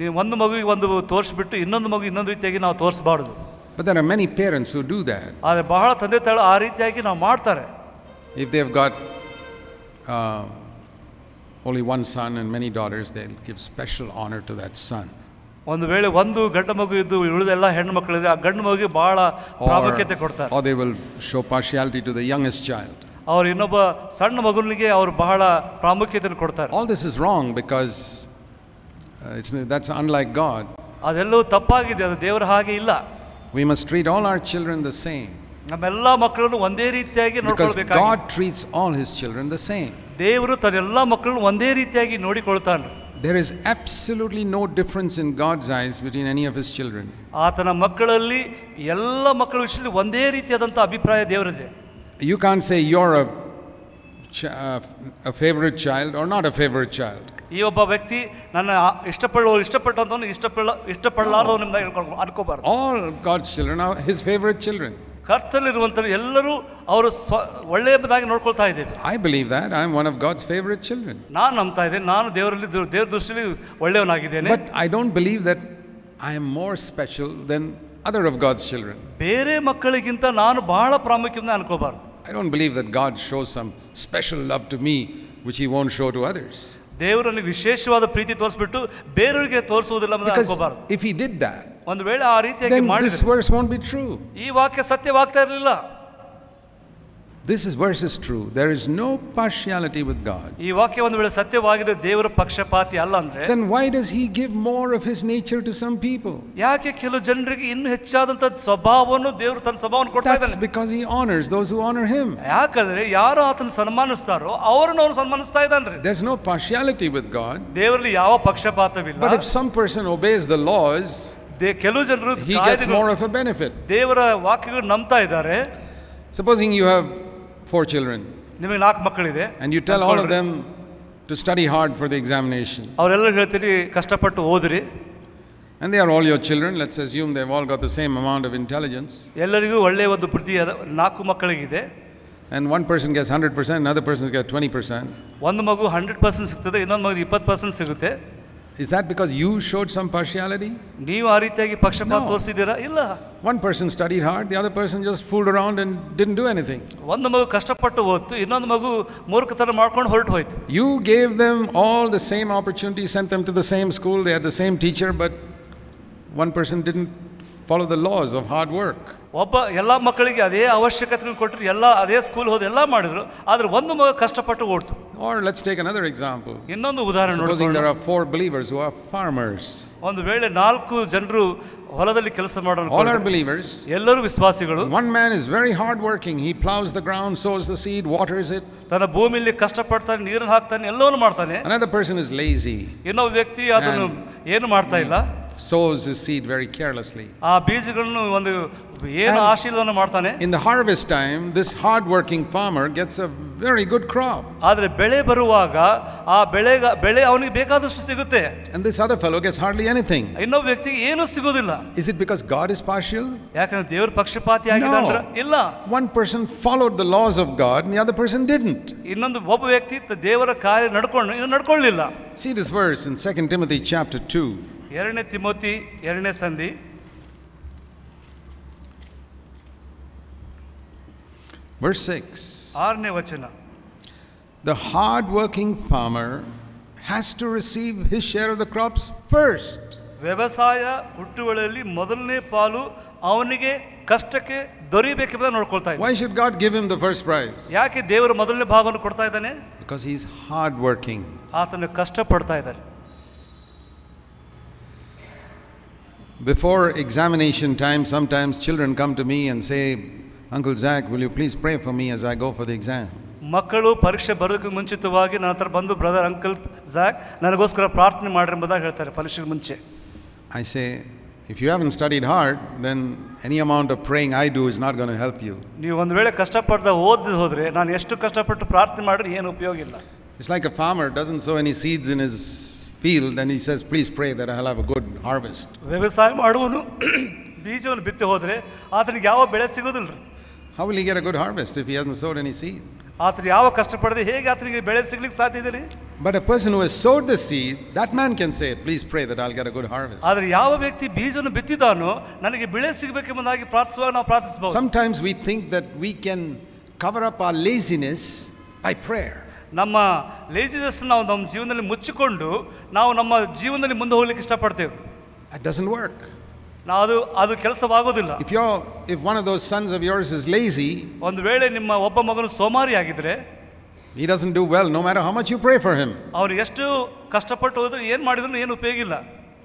ನೀವು ಒಂದು ಮಗುವಿಗೆ ಒಂದು ತೋರಿಸ್ಬಿಟ್ಟು ಇನ್ನೊಂದು ಮಗು ಇನ್ನೊಂದು ರೀತಿಯಾಗಿ ನಾವು ತೋರಿಸಬಾರ್ದು But there are many parents who do that. ಆದರೆ ಬಹಳ ತಂದೆ ತಾಳು ಆ ರೀತಿಯಾಗಿ ನಾವು ಮಾಡ್ತಾರೆ If they've got uh, only one son and many daughters, they'll give special honor to that son. ಒಂದು ವೇಳೆ ಒಂದು ಗಂಡು ಮಗು ಇದ್ದು ಉಳ್ದೆಲ್ಲ ಹೆಣ್ಣು ಮಕ್ಕಳಿದ್ರೆ ಆ ಗಂಡು ಮಗುಗೆ ಭಾಳ ಪ್ರಾಮುಖ್ಯತೆ ಕೊಡ್ತಾರೆ ಆ ದೇ ವೆಲ್ ಶೋ ಪಾ ಶ್ಯಾಲ್ ಬಿ ಟು ದ ಅವ್ರು ಇನ್ನೊಬ್ಬ ಸಣ್ಣ ಮಗುನಿಗೆ ಅವರು ಬಹಳ ಪ್ರಾಮುಖ್ಯತೆಯನ್ನು ಕೊಡ್ತಾರೆ all this is wrong because it's that's unlike ಗಾಂಗ್ ಅದೆಲ್ಲವೂ ತಪ್ಪಾಗಿದೆ ಅದು ದೇವರ ಹಾಗೆ ಇಲ್ಲ we must treat all not children the same ನಮ್ಮ ಎಲ್ಲ ಮಕ್ಕಳನ್ನೂ ಒಂದೇ ರೀತಿಯಾಗಿ ನೋಟಿಸ್ಬೇಕ not treats all his children the same ದೇವರು ತನ್ನ ಎಲ್ಲ ಮಕ್ಕಳನ್ನು ಒಂದೇ ರೀತಿಯಾಗಿ ನೋಡಿಕೊಳ್ತಾನೆ there is absolutely no difference in God's eyes between any of his children. You can't say you're a, ch- uh, a favorite child or not a favorite child. ಈ ಒಬ್ಬ ವ್ಯಕ್ತಿ ನನ್ನ ಇಷ್ಟಪಡುವ ಇಷ್ಟಪಟ್ಟಂತವನು ಇಷ್ಟಪಡ ಇಷ್ಟಪಡಲಾರದವನಿಂದ ಹೇಳ್ಕೊಂಡು ಅನ್ಕೋಬಾರ್ದು All God's children are his favorite children. ಎಲ್ಲರೂ ಅವರು ಸ್ವ ಒಳ್ಳೆಯದಾಗಿ ನೋಡ್ಕೊಳ್ತಾ I believe that. I'm one of God's favorite children. ನಾನು ನಂಬ್ತಾ ಇದ್ದೇನೆ ನಾನು ದೇವರಲ್ಲಿ ದೇವ್ರ ದೃಷ್ಟಿಯಲ್ಲಿ ಒಳ್ಳೆಯವನಾಗಿದ್ದೇನೆ But I don't believe that I am more special than other of God's children. ಬೇರೆ ಮಕ್ಕಳಿಗಿಂತ ನಾನು ಬಹಳ ಪ್ರಾಮುಖ್ಯತೆ ಅನ್ಕೋಬಾರ್ದು I don't believe that God shows some special love to me which He won't show to others. ದೇವರಲ್ಲಿ ವಿಶೇಷವಾದ ಪ್ರೀತಿ ತೋರಿಸ್ಬಿಟ್ಟು ಬೇರೆಯವರಿಗೆ ತೋರಿಸುವುದಿಲ್ಲ Because ಅನ್ಕೋಬಾರ್ದು if He did that, ಒಂದು ವೇಳೆ ಆ ರೀತಿಯಾಗಿ then this verse won't be true. ಈ ವಾಕ್ಯ ಸತ್ಯವಾಗ್ತಾ ಇರಲಿಲ್ಲ This is, verse is true. There is no partiality with God. ಈ ವಾಕ್ಯ ಒಂದು ವೇಳೆ ಸತ್ಯವಾಗಿದೆ ದೇವರು ಪಕ್ಷಪಾತಿ ಅಲ್ಲ ಅಂದ್ರೆ Then why does He give more of His nature to some people? ಯಾಕೆ ಕೆಲವು ಜನರಿಗೆ ಹೆಚ್ಚಾದಂತ ಸ್ವಭಾವವನ್ನು ದೇವರು ತನ್ನ ಸ್ವಭಾವವನ್ನು ಕೊಡ್ತಾ That's ಇದ್ದಾನೆ because He honors those who honor Him. ಯಾಕಂದ್ರೆ ಯಾರು ಆತನ ಸನ್ಮಾನಿಸ್ತಾರೋ ಅವರನ್ನು ಸನ್ಮಾನಿಸ್ತಾ There's no partiality with God. ದೇವರಲ್ಲಿ ಯಾವ ಪಕ್ಷಪಾತವಿಲ್ಲ But if some person obeys the laws they ಕೆಲವು ಜನರು he gets more of a benefit. ದೇವರ ವಾಕ್ಯಗಳು ನಂಬ್ತಾ ಇದ್ದಾರೆ Supposing you have four children and you tell all of them to study hard for the examination, ಅವರೆಲ್ಲರೂ ಹೇಳ್ತೀರಿ ಕಷ್ಟಪಟ್ಟು ಓದ್ರಿ and they are all your children, let's assume they've all got the same amount of intelligence, ಎಲ್ಲರಿಗೂ ಒಳ್ಳೆಯ ಒಂದು ಬುದ್ಧಿ ಅದ ನಾಲ್ಕು ಮಕ್ಕಳಿಗಿದೆ and one person gets 100%, another person gets 20%, ಒಂದು ಮಗು ಹಂಡ್ರೆಡ್ ಪರ್ಸೆಂಟ್ ಸಿಗ್ತದೆ ಇನ್ನೊಂದು ಮಗು ಇಪ್ಪತ್ತು ಪರ್ಸೆಂಟ್ ಸಿಗುತ್ತೆ is that because you showed some partiality? No. One person studied hard, the other person just fooled around and didn't do anything. ಒಂದು ಮಗು ಕಷ್ಟಪಟ್ಟು ಓದ್ತು ಇನ್ನೊಂದು ಮಗು ಮೂರ್ಖತನ ಮಾಡ್ಕೊಂಡು ಹೊರಟು ಹೋಯ್ತು You gave them all the same opportunity, sent them to the same school, they had the same teacher, but one person didn't follow the laws of hard work. ಒಬ್ಬ ಎಲ್ಲ ಮಕ್ಕಳಿಗೆ ಅದೇ ಅವಶ್ಯಕತೆಗಳನ್ನು ಕೊಟ್ಟರು ಎಲ್ಲ ಅದೇ ಸ್ಕೂಲ್ ಹೋದ ಎಲ್ಲ ಮಾಡಿದ್ರು ಆದ್ರೆ ಒಂದು ಮಗ ಕಷ್ಟಪಟ್ಟು ಓಡ್ತು ಓಡ್ ಲೆಟ್ಸ್ ಟೇಕ್ ಅನದರ್ ಎಕ್ಸಾಂಪಲ್ ಇನ್ನೊಂದು ಉದಾಹರಣೆ ನೋಡಿ there are 4 believers who are farmers ಒಂದು ವೇಳೆ ನಾಲ್ಕು ಜನರು ಹೊಲದಲ್ಲಿ ಕೆಲಸ ಮಾಡೋರು ಆಲ್ ಆರ್ ಬಿಲೀವರ್ಸ್ ಎಲ್ಲರೂ ವಿಶ್ವಾಸಿಗಳು one man is very hard working he ploughs the ground sows the seed waters it ತನ್ನ ಭೂಮಿಯಲ್ಲಿ ಕಷ್ಟಪಡ್ತಾನೆ ನೀರನ್ನು ಹಾಕ್ತಾನೆ ಎಲ್ಲವನ್ನೂ ಮಾಡ್ತಾನೆ ಅನದರ್ ಪರ್ಸನ್ ಇಸ್ ಲೇಜಿ ಇನ್ನೊಬ್ಬ ವ್ಯಕ್ತಿ ಅದನ್ನು ಏನು ಮಾಡ್ತಾ ಇಲ್ಲ sows his seed very carelessly. In the harvest time, this hard working farmer gets a very good crop. And this other fellow gets hardly anything. Is it because God is partial? One person followed the laws of God and the other person didn't. See this verse in 2 Timothy chapter 2. ಎರಡನೇ Timothy ಎರಡನೇ ಸಂಧಿ ಆರನೇ ವಚನ the hard working farmer has to receive his share of the crops first ವ್ಯವಸಾಯ ಹುಟ್ಟುವಳಿಯಲ್ಲಿ ಮೊದಲನೇ ಪಾಲು ಅವನಿಗೆ ಕಷ್ಟಕ್ಕೆ ದೊರೆಯಬೇಕೆಂಬುದ ನೋಡ್ಕೊಳ್ತಾ ಇದ್ದಾನೆ why should God give him the first prize ಯಾಕೆ ದೇವರು ಮೊದಲನೇ ಭಾಗವನ್ನು ಕೊಡ್ತಾ ಇದ್ದಾನೆ because is is hard working ಆತನು ಕಷ್ಟಪಡ್ತಾ ಇದ್ದಾರೆ Before examination time, sometimes children come to me and say, Uncle Zach, will you please pray for me as I go for the exam? ಮಕ್ಕಳು ಪರೀಕ್ಷೆ ಬರೋದಕ್ಕೆ ಮುಂಚಿತವಾಗಿ ನನ್ನ ಹತ್ರ ಬಂದು ಬ್ರದರ್ ಅಂಕಲ್ ಝಾಕ್ ನನಗೋಸ್ಕರ ಪ್ರಾರ್ಥನೆ ಮಾಡ್ರಿ ಎಂಬುದಾಗಿ ಹೇಳ್ತಾರೆ ಪರೀಕ್ಷೆಗೆ ಮುಂಚೆ I say if you have studied hard then any amount of praying I do is not gonna help you ನೀವು ಒಂದು ವೇಳೆ ಕಷ್ಟಪಡ್ದ ಓದಿ ಹೋದರೆ ನಾನು ಎಷ್ಟು ಕಷ್ಟಪಟ್ಟು ಪ್ರಾರ್ಥನೆ ಮಾಡಿದ್ರೆ ಏನು ಉಪಯೋಗ ಇಲ್ಲ it's like a farmer doesn't sow any seeds in his field and he says, please pray that I'll have a good harvest. How will he get a good harvest if he hasn't sowed any seed? ಆತನು ಯಾವ ಕಷ್ಟಪಡದೆ ಹೇಗೆ ಆತನಿಗೆ ಬೆಳೆ ಸಿಗ್ಲಿಕ್ಕೆ ಸಾಧ್ಯ ಇದೆ But a person who has sowed the seed, that man can say, please pray that I'll get a good harvest. ಆದರೆ ಯಾವ ವ್ಯಕ್ತಿ ಬೀಜವನ್ನು ಬಿತ್ತಿದಾನೋ ನನಗೆ ಬೆಳೆ ಸಿಗಬೇಕೆಂಬುದಾಗಿ ಪ್ರಾರ್ಥಿಸುವಾಗ ನಾವು ಪ್ರಾರ್ಥಿಸಬಹುದು Sometimes we think that we can cover up our laziness by prayer. ನಮ್ಮ ಲೇಜಿನೆಸ್ ನಾವು ನಮ್ಮ ಜೀವನದಲ್ಲಿ ಮುಚ್ಚಿಕೊಂಡು ನಾವು ನಮ್ಮ ಜೀವನದಲ್ಲಿ ಮುಂದೆ ಹೋಗ್ಲಿಕ್ಕೆ ಇಷ್ಟಪಡ್ತೇವೆ ಇಟ್ doesn't ವರ್ಕ್ ನಾವು ಅದು ಅದು ಕೆಲಸವಾಗೋದಿಲ್ಲ if you're, if one of those sons of yours is lazy, ಒಂದು ವೇಳೆ ನಿಮ್ಮ ಒಬ್ಬ ಮಗನು ಸೋಮಾರಿ ಆಗಿದ್ರೆ he doesn't do well no matter how much you pray for him. ಅವ್ರು ಎಷ್ಟು ಕಷ್ಟಪಟ್ಟು ಹೋದ್ರೆ ಏನು ಮಾಡಿದ್ರು ಏನು ಉಪಯೋಗ ಇಲ್ಲ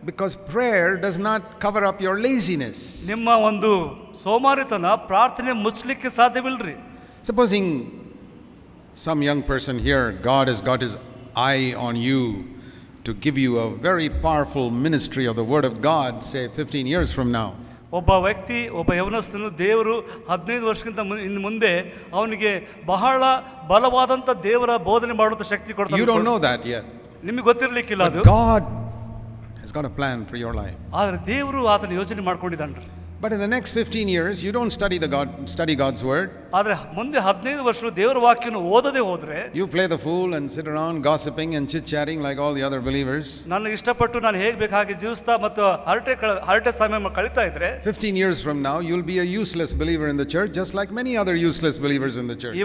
because prayer does not cover up your laziness ನಿಮ್ಮ ಒಂದು ಸೋಮಾರಿತನ ಪ್ರಾರ್ಥನೆ ಮುಚ್ಚಲಿಕ್ಕೆ ಸಾಧ್ಯವಿಲ್ಲರಿ supposing some young person here, God has got his eye on you to give you a very powerful ministry of the Word of God, say 15 years from now. ಒಬ್ಬ ವ್ಯಕ್ತಿ ಒಬ್ಬ ಯವನಸ್ಥನು ದೇವರು ಹದಿನೈದು ವರ್ಷಕ್ಕಿಂತ ಇನ್ನು ಮುಂದೆ ಅವನಿಗೆ ಬಹಳ ಬಲವಾದಂಥ ದೇವರ ಬೋಧನೆ ಮಾಡುವಂಥ ಶಕ್ತಿ ಕೊಡ್ತಾರೆ ನಿಮಗೆ ಗೊತ್ತಿರಲಿಕ್ಕಿಲ್ಲ ಅದು ಆದರೆ ದೇವರು ಆತನ ಯೋಜನೆ ಮಾಡ್ಕೊಂಡಿದ್ದಾನೆ but in the next 15 years, you don't study, the God, study God's word. You play the fool and sit around gossiping and chit-chatting like all the other believers. 15 years from now, you'll be a useless believer in the church, just like many other useless believers in the church.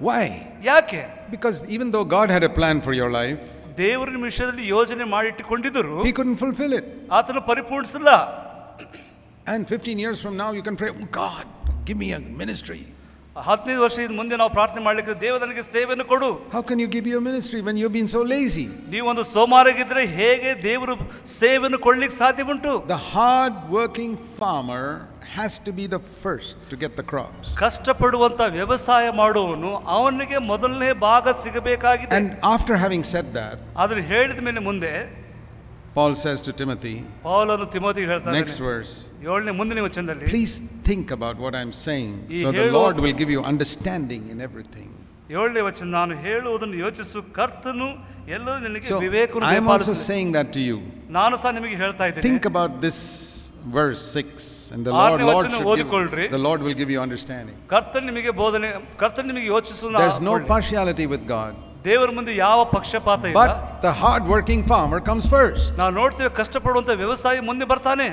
Why? Because even though God had a plan for your life, ದೇವರಿನ ವಿಷಯದಲ್ಲಿ ಯೋಜನೆ ಮಾಡಿಟ್ಟುಕೊಂಡಿದ್ದರು you could fulfil it ಆತನ ಪರಿಪೂರ್ಣಿಸಲ್ಲ and fifteen years from now you can pray God give me a ministry ಹದಿನೈದು ವರ್ಷ ಇದು ಮುಂದೆ ನಾವು ಪ್ರಾರ್ಥನೆ ಮಾಡ್ಲಿಕ್ಕೆ ದೇವ ನನಗೆ ಸೇವೆಯನ್ನು ಕೊಡು how can you give your ministry when you been so lazy ನೀವು ಒಂದು ಸೋಮಾರಾಗಿದ್ದರೆ ಹೇಗೆ ದೇವರು ಸೇವೆಯನ್ನು ಕೊಡಲಿಕ್ಕೆ ಸಾಧ್ಯ ಉಂಟು the hard working farmer has to be the first to get the crops. And after having said that, Paul says to Timothy, next verse, please think about what I'm saying so the Lord will give you understanding in everything. ಏಳನೇ ವಚನ ನಾನು ಹೇಳುವುದನ್ನು ಯೋಚಿಸು ಕರ್ತನು ಎಲ್ಲೋ ನಿನಗೆ ವಿವೇಕ ನಾನು ಸಹ verse 6 and the lord lord should give, the lord will give you understanding there's no partiality with god ದೇವರ ಮುಂದೆ ಯಾವ ಪಕ್ಷಪಾತ ಇಲ್ಲ but the hard working farmer comes first ನಾವು ನೋಡ್ತೇವೆ ಕಷ್ಟಪಡುವಂತ ವ್ಯವಸಾಯಿ ಮುಂದೆ ಬರ್ತಾನೆ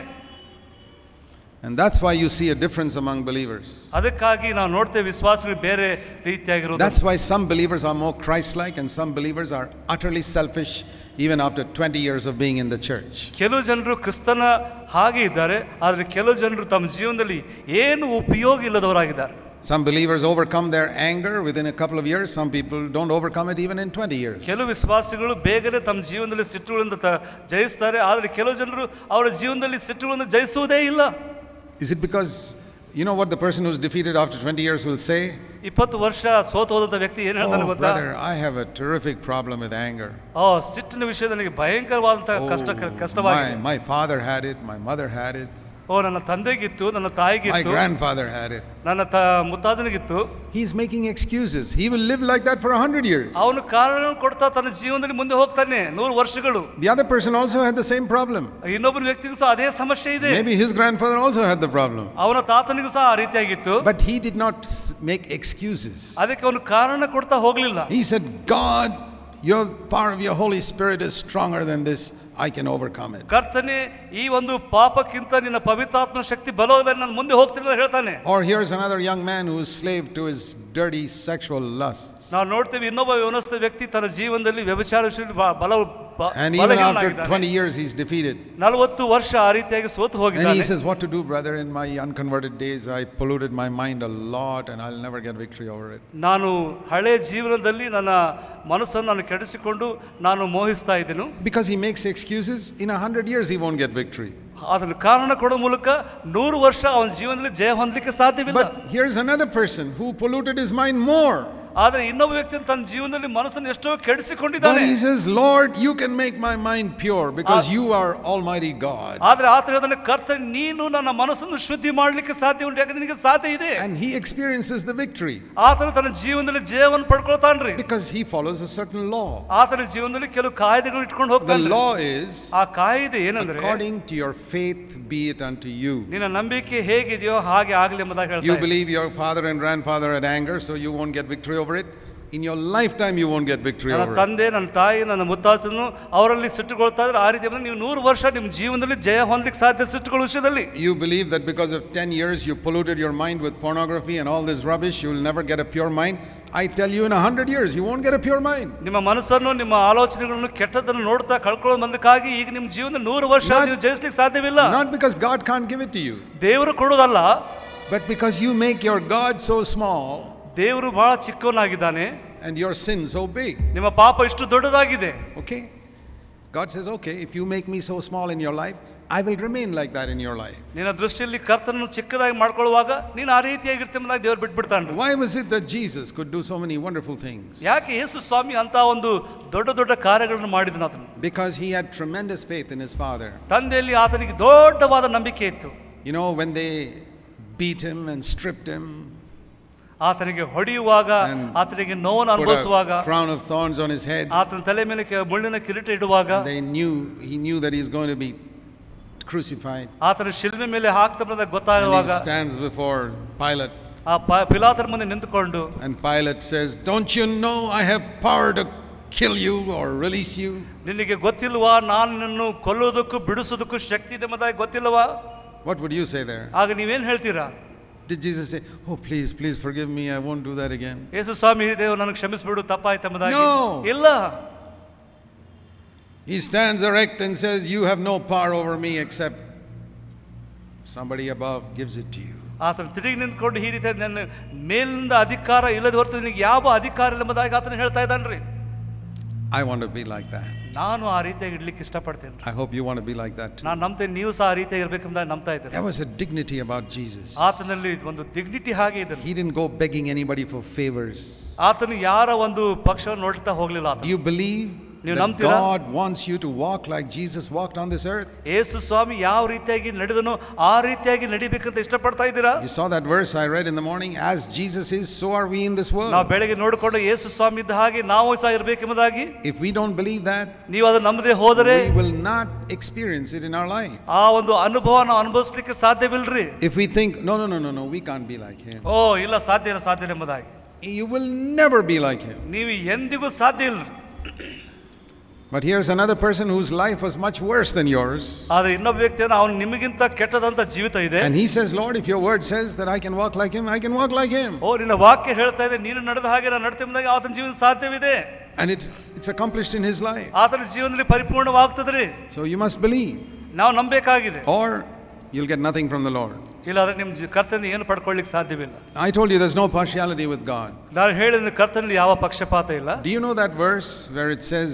and that's why you see a difference among believers ಅದಕ್ಕಾಗಿ ನಾವು ನೋಡ್ತೇವೆ ವಿಶ್ವಾಸಗಳು ಬೇರೆ ರೀತಿಯಾಗಿರೋದು that's why some believers are more christ like and some believers are utterly selfish even after 20 years of being in the church. ಕೆಲವು ಜನರು ಕ್ರಿಸ್ತನ ಹಾಗೆ ಇದ್ದಾರೆ ಆದರೆ ಕೆಲವು ಜನರು ತಮ್ಮ ಜೀವನದಲ್ಲಿ ಏನು ಉಪಯೋಗ ಇಲ್ಲದವರಾಗಿದ್ದಾರೆ Some believers overcome their anger within a couple of years. Some people don't overcome it even in 20 years. ಕೆಲವು ವಿಶ್ವಾಸಿಗಳು ಬೇಗನೆ ತಮ್ಮ ಜೀವನದಲ್ಲಿ ಸಿಟ್ಟುಗಳನ್ನು ಜಯಿಸ್ತಾರೆ ಆದರೆ ಕೆಲವು ಜನರು ಅವರ ಜೀವನದಲ್ಲಿ ಸಿಟ್ಟುಗಳನ್ನು ಜಯಿಸುವುದೇ ಇಲ್ಲ. Is it because you know what the person who's defeated after 20 years will say? Oh, brother, I have a terrific problem with anger. Oh, ಸಿಟ್ಟಿನ ವಿಷಯದಲ್ಲಿ ನನಗೆ ಭಯಂಕರವಾದಂತಹ oh, ಕಷ್ಟ Oh, my, my father had it, my mother had it. ಓ ನನ್ನ ತಂದೆಗಿತ್ತು ನನ್ನ My grandfather had it. ನನ್ನ ತ ಮುತ್ತಾಜನಿಗಿತ್ತು making excuses. He will live like that for a hundred years. ಅವನು ಕಾರಣ ಕೊಡ್ತಾ ತನ್ನ ಜೀವನದಲ್ಲಿ ಮುಂದೆ ಹೋಗ್ತಾನೆ ವರ್ಷಗಳು The other person also had the same problem. ಇನ್ನೊಬ್ಬನ ವ್ಯಕ್ತಿಗೂ ಸಹ ಅದೇ ಸಮಸ್ಯೆ ಇದೆ Maybe his grandfather also had the problem. ಅವನ ತಾತನಿಗೂ ಸಹ ಆ ರೀತಿಯಾಗಿತ್ತು But he did not make excuses. ಅದಕ್ಕೆ ಅವನು ಕಾರಣ ಕೊಡ್ತಾ ಹೋಗ್ಲಿಲ್ಲ He said, God, your power of your Holy Spirit is stronger than this. I can overcome it ಕರ್ತನೆ ಈ ಒಂದು ಪಾಪಕ್ಕಿಂತ ನಿನ್ನ ಪವಿತ್ರಾತ್ಮ ಶಕ್ತಿ ಬಲೋದಲ್ಲಿ ನಾನು ಮುಂದೆ ಹೋಗ್ತೀನಿ ಅಂತ ಹೇಳ್ತಾನೆ or here is another young man who slave to his dirty sexual lust ನಾವು ನೋಡ್ತೀವಿ ಇನ್ನೊಬ್ಬ ವ್ಯವಸ್ಥೆ ವ್ಯಕ್ತಿ ತನ್ನ ಜೀವನದಲ್ಲಿ ವ್ಯಭಿಚಾರ ಬಲ and even after 20 years he's defeated. ನಲವತ್ತು ವರ್ಷ ಆ ರೀತಿಯಾಗಿ ಸೋತು And he says, What to do, brother? In my unconverted days, I polluted my mind a lot and I'll never get victory over it. ನಾನು ಹಳೆ ಜೀವನದಲ್ಲಿ ನನ್ನ ಮನಸ್ಸನ್ನು ನಾನು ಕೆಡಿಸಿಕೊಂಡು ನಾನು ಮೋಹಿಸ್ತಾ ಇದ್ದೆನು Because he makes excuses, in a hundred years he won't get victory. ಅದನ್ನು ಕಾರಣ ಕೊಡೋ ಮೂಲಕ ನೂರು ವರ್ಷ ಅವನ ಜೀವನದಲ್ಲಿ ಜಯ ಹೊಂದಲಿಕ್ಕೆ ಸಾಧ್ಯವಿಲ್ಲ But here's another person who polluted his mind more. ಆದರೆ ಇನ್ನೊಬ್ಬ ವ್ಯಕ್ತಿ ತನ್ನ ಜೀವನದಲ್ಲಿ ಮನಸ್ಸನ್ನು ಎಷ್ಟೋ ಕೆಡಿಸಿಕೊಂಡಿದ್ದಾನೆ he says lord you can make my mind pure because you are almighty god ಆದರೆ ಆತ ಹೇಳ್ತಾನೆ ಕರ್ತನೆ ನೀನು ನನ್ನ ಮನಸ್ಸನ್ನು ಶುದ್ಧಿ ಮಾಡಲಿಕ್ಕೆ ಸಾಧ್ಯ ಉಂಟು ಯಾಕಂದ್ರೆ ನಿನಗೆ ಸಾಧ್ಯ ಇದೆ and he experiences the victory ಆತನು ತನ್ನ ಜೀವನದಲ್ಲಿ ಜೀವನ because he follows a certain law ಆತನ ಜೀವನದಲ್ಲಿ ಕೆಲವು ಕಾಯ್ದೆಗಳು ಇಟ್ಕೊಂಡು ಹೋಗ್ತಾನೆ the law is ಆ ಕಾಯ್ದೆ ಏನಂದ್ರೆ according to your faith be it unto you ನಿನ್ನ ನಂಬಿಕೆ ಹೇಗಿದೆಯೋ ಹಾಗೆ ಆಗಲಿ ಎಂಬುದಾಗಿ you believe your father and grandfather had anger so you won't get victory over over it, in your lifetime you won't get victory over it. You believe that because of 10 years you polluted your mind with pornography and all this rubbish, you will never get a pure mind. I tell you, in 100 years, you won't get a pure mind. Not- Not because God can't give it to you, but because you make your God so small ದೇವರು ಬಹಳ ಚಿಕ್ಕವನಾಗಿದ್ದಾನೆ and your sin so big ನಿಮ್ಮ ಪಾಪ ಇಷ್ಟು ದೊಡ್ಡದಾಗಿದೆ okay god says okay if you make me so small in your life I will remain like that in your life ನಿನ್ನ ದೃಷ್ಟಿಯಲ್ಲಿ ಕರ್ತನನ್ನು ಚಿಕ್ಕದಾಗಿ ಮಾಡ್ಕೊಳ್ಳುವಾಗ ನೀನು ಆ ರೀತಿಯಾಗಿ ಇರ್ತೀವಿ ದೇವರು ಬಿಟ್ಬಿಡ್ತಾನೆ why was it that Jesus could do so many wonderful things ಯಾಕೆ ಯೇಸು ಸ್ವಾಮಿ ಅಂತ ಒಂದು ದೊಡ್ಡ ದೊಡ್ಡ ಕಾರ್ಯಗಳನ್ನು ಮಾಡಿದನು ಆತನು because he had tremendous faith in his father ತಂದೆಯಲ್ಲಿ ಆತನಿಗೆ ದೊಡ್ಡವಾದ ನಂಬಿಕೆ ಇತ್ತು you know when they beat him and stripped him ಆತನಿಗೆ ಹೊಡೆಯುವಾಗ ಆತನಿಗೆ ನೋವನ್ನು ಅನುಭವಿಸುವಾಗ crown of thorns on his head ಆತನ ತಲೆ ಮೇಲೆ ಮುಳ್ಳಿನ ಕಿರೀಟ ಇಡುವಾಗ they knew he knew that he's going to be crucified ಆತನ ಮೇಲೆ ಗೊತ್ತಾಗುವಾಗ stands before pilate ಆ ಪಿಲಾತರ ಮುಂದೆ ನಿಂತುಕೊಂಡು and pilate says don't you know i have power to kill you or release you ನಿನಗೆ ಗೊತ್ತಿಲ್ವಾ ನಾನು ನಿನ್ನನ್ನು ಕೊಲ್ಲೋದಕ್ಕೂ ಬಿಡಿಸೋದಕ್ಕೂ ಶಕ್ತಿ ಇದೆ ಮತ್ತೆ what would you say there ಆಗ ನೀವೇನು ಹೇಳ್ತೀರಾ did Jesus say, Oh, please, please forgive me, I won't do that again? No. He stands erect and says, You have no power over me except somebody above gives it to you. ಆತನು ತಿರುಗಿ ನಿಂತ್ಕೊಂಡು ಈ ರೀತಿ ನನ್ನ ಮೇಲಿನಿಂದ ಅಧಿಕಾರ ಇಲ್ಲದ ಹೊರತು ನಿನಗೆ ಯಾವ ಅಧಿಕಾರ ಇಲ್ಲ ಎಂಬುದಾಗಿ ಆತನು ಹೇಳ್ತಾ ಇದ್ದಾನೆ ರೀ I want to be like that ನಾನು ಆ ರೀತಿಯಾಗಿ ಇಡ್ಲಿಕ್ಕೆ ಇಷ್ಟಪಡ್ತೇನೆ I hope you want to be like that ನಾನು ನಂಬ್ತೇನೆ ನೀವು ಸಹ ಆ ರೀತಿಯಾಗಿ ಇರಬೇಕೆಂಬ ನಂಬ್ತಾ ಇದ್ದೇನೆ there was a dignity about Jesus ಆತನಲ್ಲಿ ಒಂದು ಡಿಗ್ನಿಟಿ ಹಾಗೆ ಇದೆ he didn't go begging anybody for favours ಆತನು ಯಾರ ಒಂದು ಪಕ್ಷವನ್ನು ನೋಡ್ತಾ ಹೋಗಲಿಲ್ಲ ಯು ಬಿಲೀವ್ ನೀವು ನಂಬ್ತೀರಾ God wants you to walk like Jesus walked on this earth. ಯೇಸು ಸ್ವಾಮಿ ಯಾವ ರೀತಿಯಾಗಿ ನಡೆದನು ಆ ರೀತಿಯಾಗಿ ನಡಿಬೇಕಂತ ಇಷ್ಟಪಡ್ತಾ ಇದ್ದೀರಾ You saw that verse I read in the morning as Jesus is so are we in this world. ನಾವು ಬೆಳಗ್ಗೆ ನೋಡಿಕೊಂಡು ಯೇಸು ಸ್ವಾಮಿ ಇದ್ದ ಹಾಗೆ ನಾವು ಸಹ ಇರಬೇಕೆಂಬುದಾಗಿ If we don't believe that ನೀವು ನಂಬದೆ ಹೋದರೆ we will not experience it in our life. ಆ ಒಂದು ಅನುಭವ ನಾವು ಅನುಭವಿಸಲಿಕ್ಕೆ ಸಾಧ್ಯವಿಲ್ಲರಿ If we think no no no no no we can't be like him. ಓ ಇಲ್ಲ ಸಾಧ್ಯ ಇಲ್ಲ ಸಾಧ್ಯ ಎಂಬುದಾಗಿ You will never be like him. ನೀವು ಎಂದಿಗೂ ಸಾಧ್ಯ ಇಲ್ಲ but here's another person whose life was much worse than yours. And he says, Lord, if your word says that I can walk like him, I can walk like him. ಓ ನಿನ್ನ ವಾಕ್ಯ ಹೇಳ್ತಾ ಇದೆ ನೀನು ನಡೆದ ಹಾಗೆ ನಾನು ನಡ್ತಿದ್ದಾಗ ಆತನ ಜೀವನ ಸಾಧ್ಯವಿದೆ And it, it's accomplished in his life. So you must believe, or you'll get nothing from the Lord. ಇಲ್ಲಾದ್ರೆ ನಿಮ್ಮ ಕರ್ತನ ಏನು ಪಡ್ಕೊಳ್ಳಿಕ್ಕೆ ಸಾಧ್ಯವಿಲ್ಲ I told you there's no partiality with God. ನಾನು ಹೇಳಿದ ಕರ್ತನಲ್ಲಿ ಯಾವ ಪಕ್ಷಪಾತ ಇಲ್ಲ Do you know that verse where it says,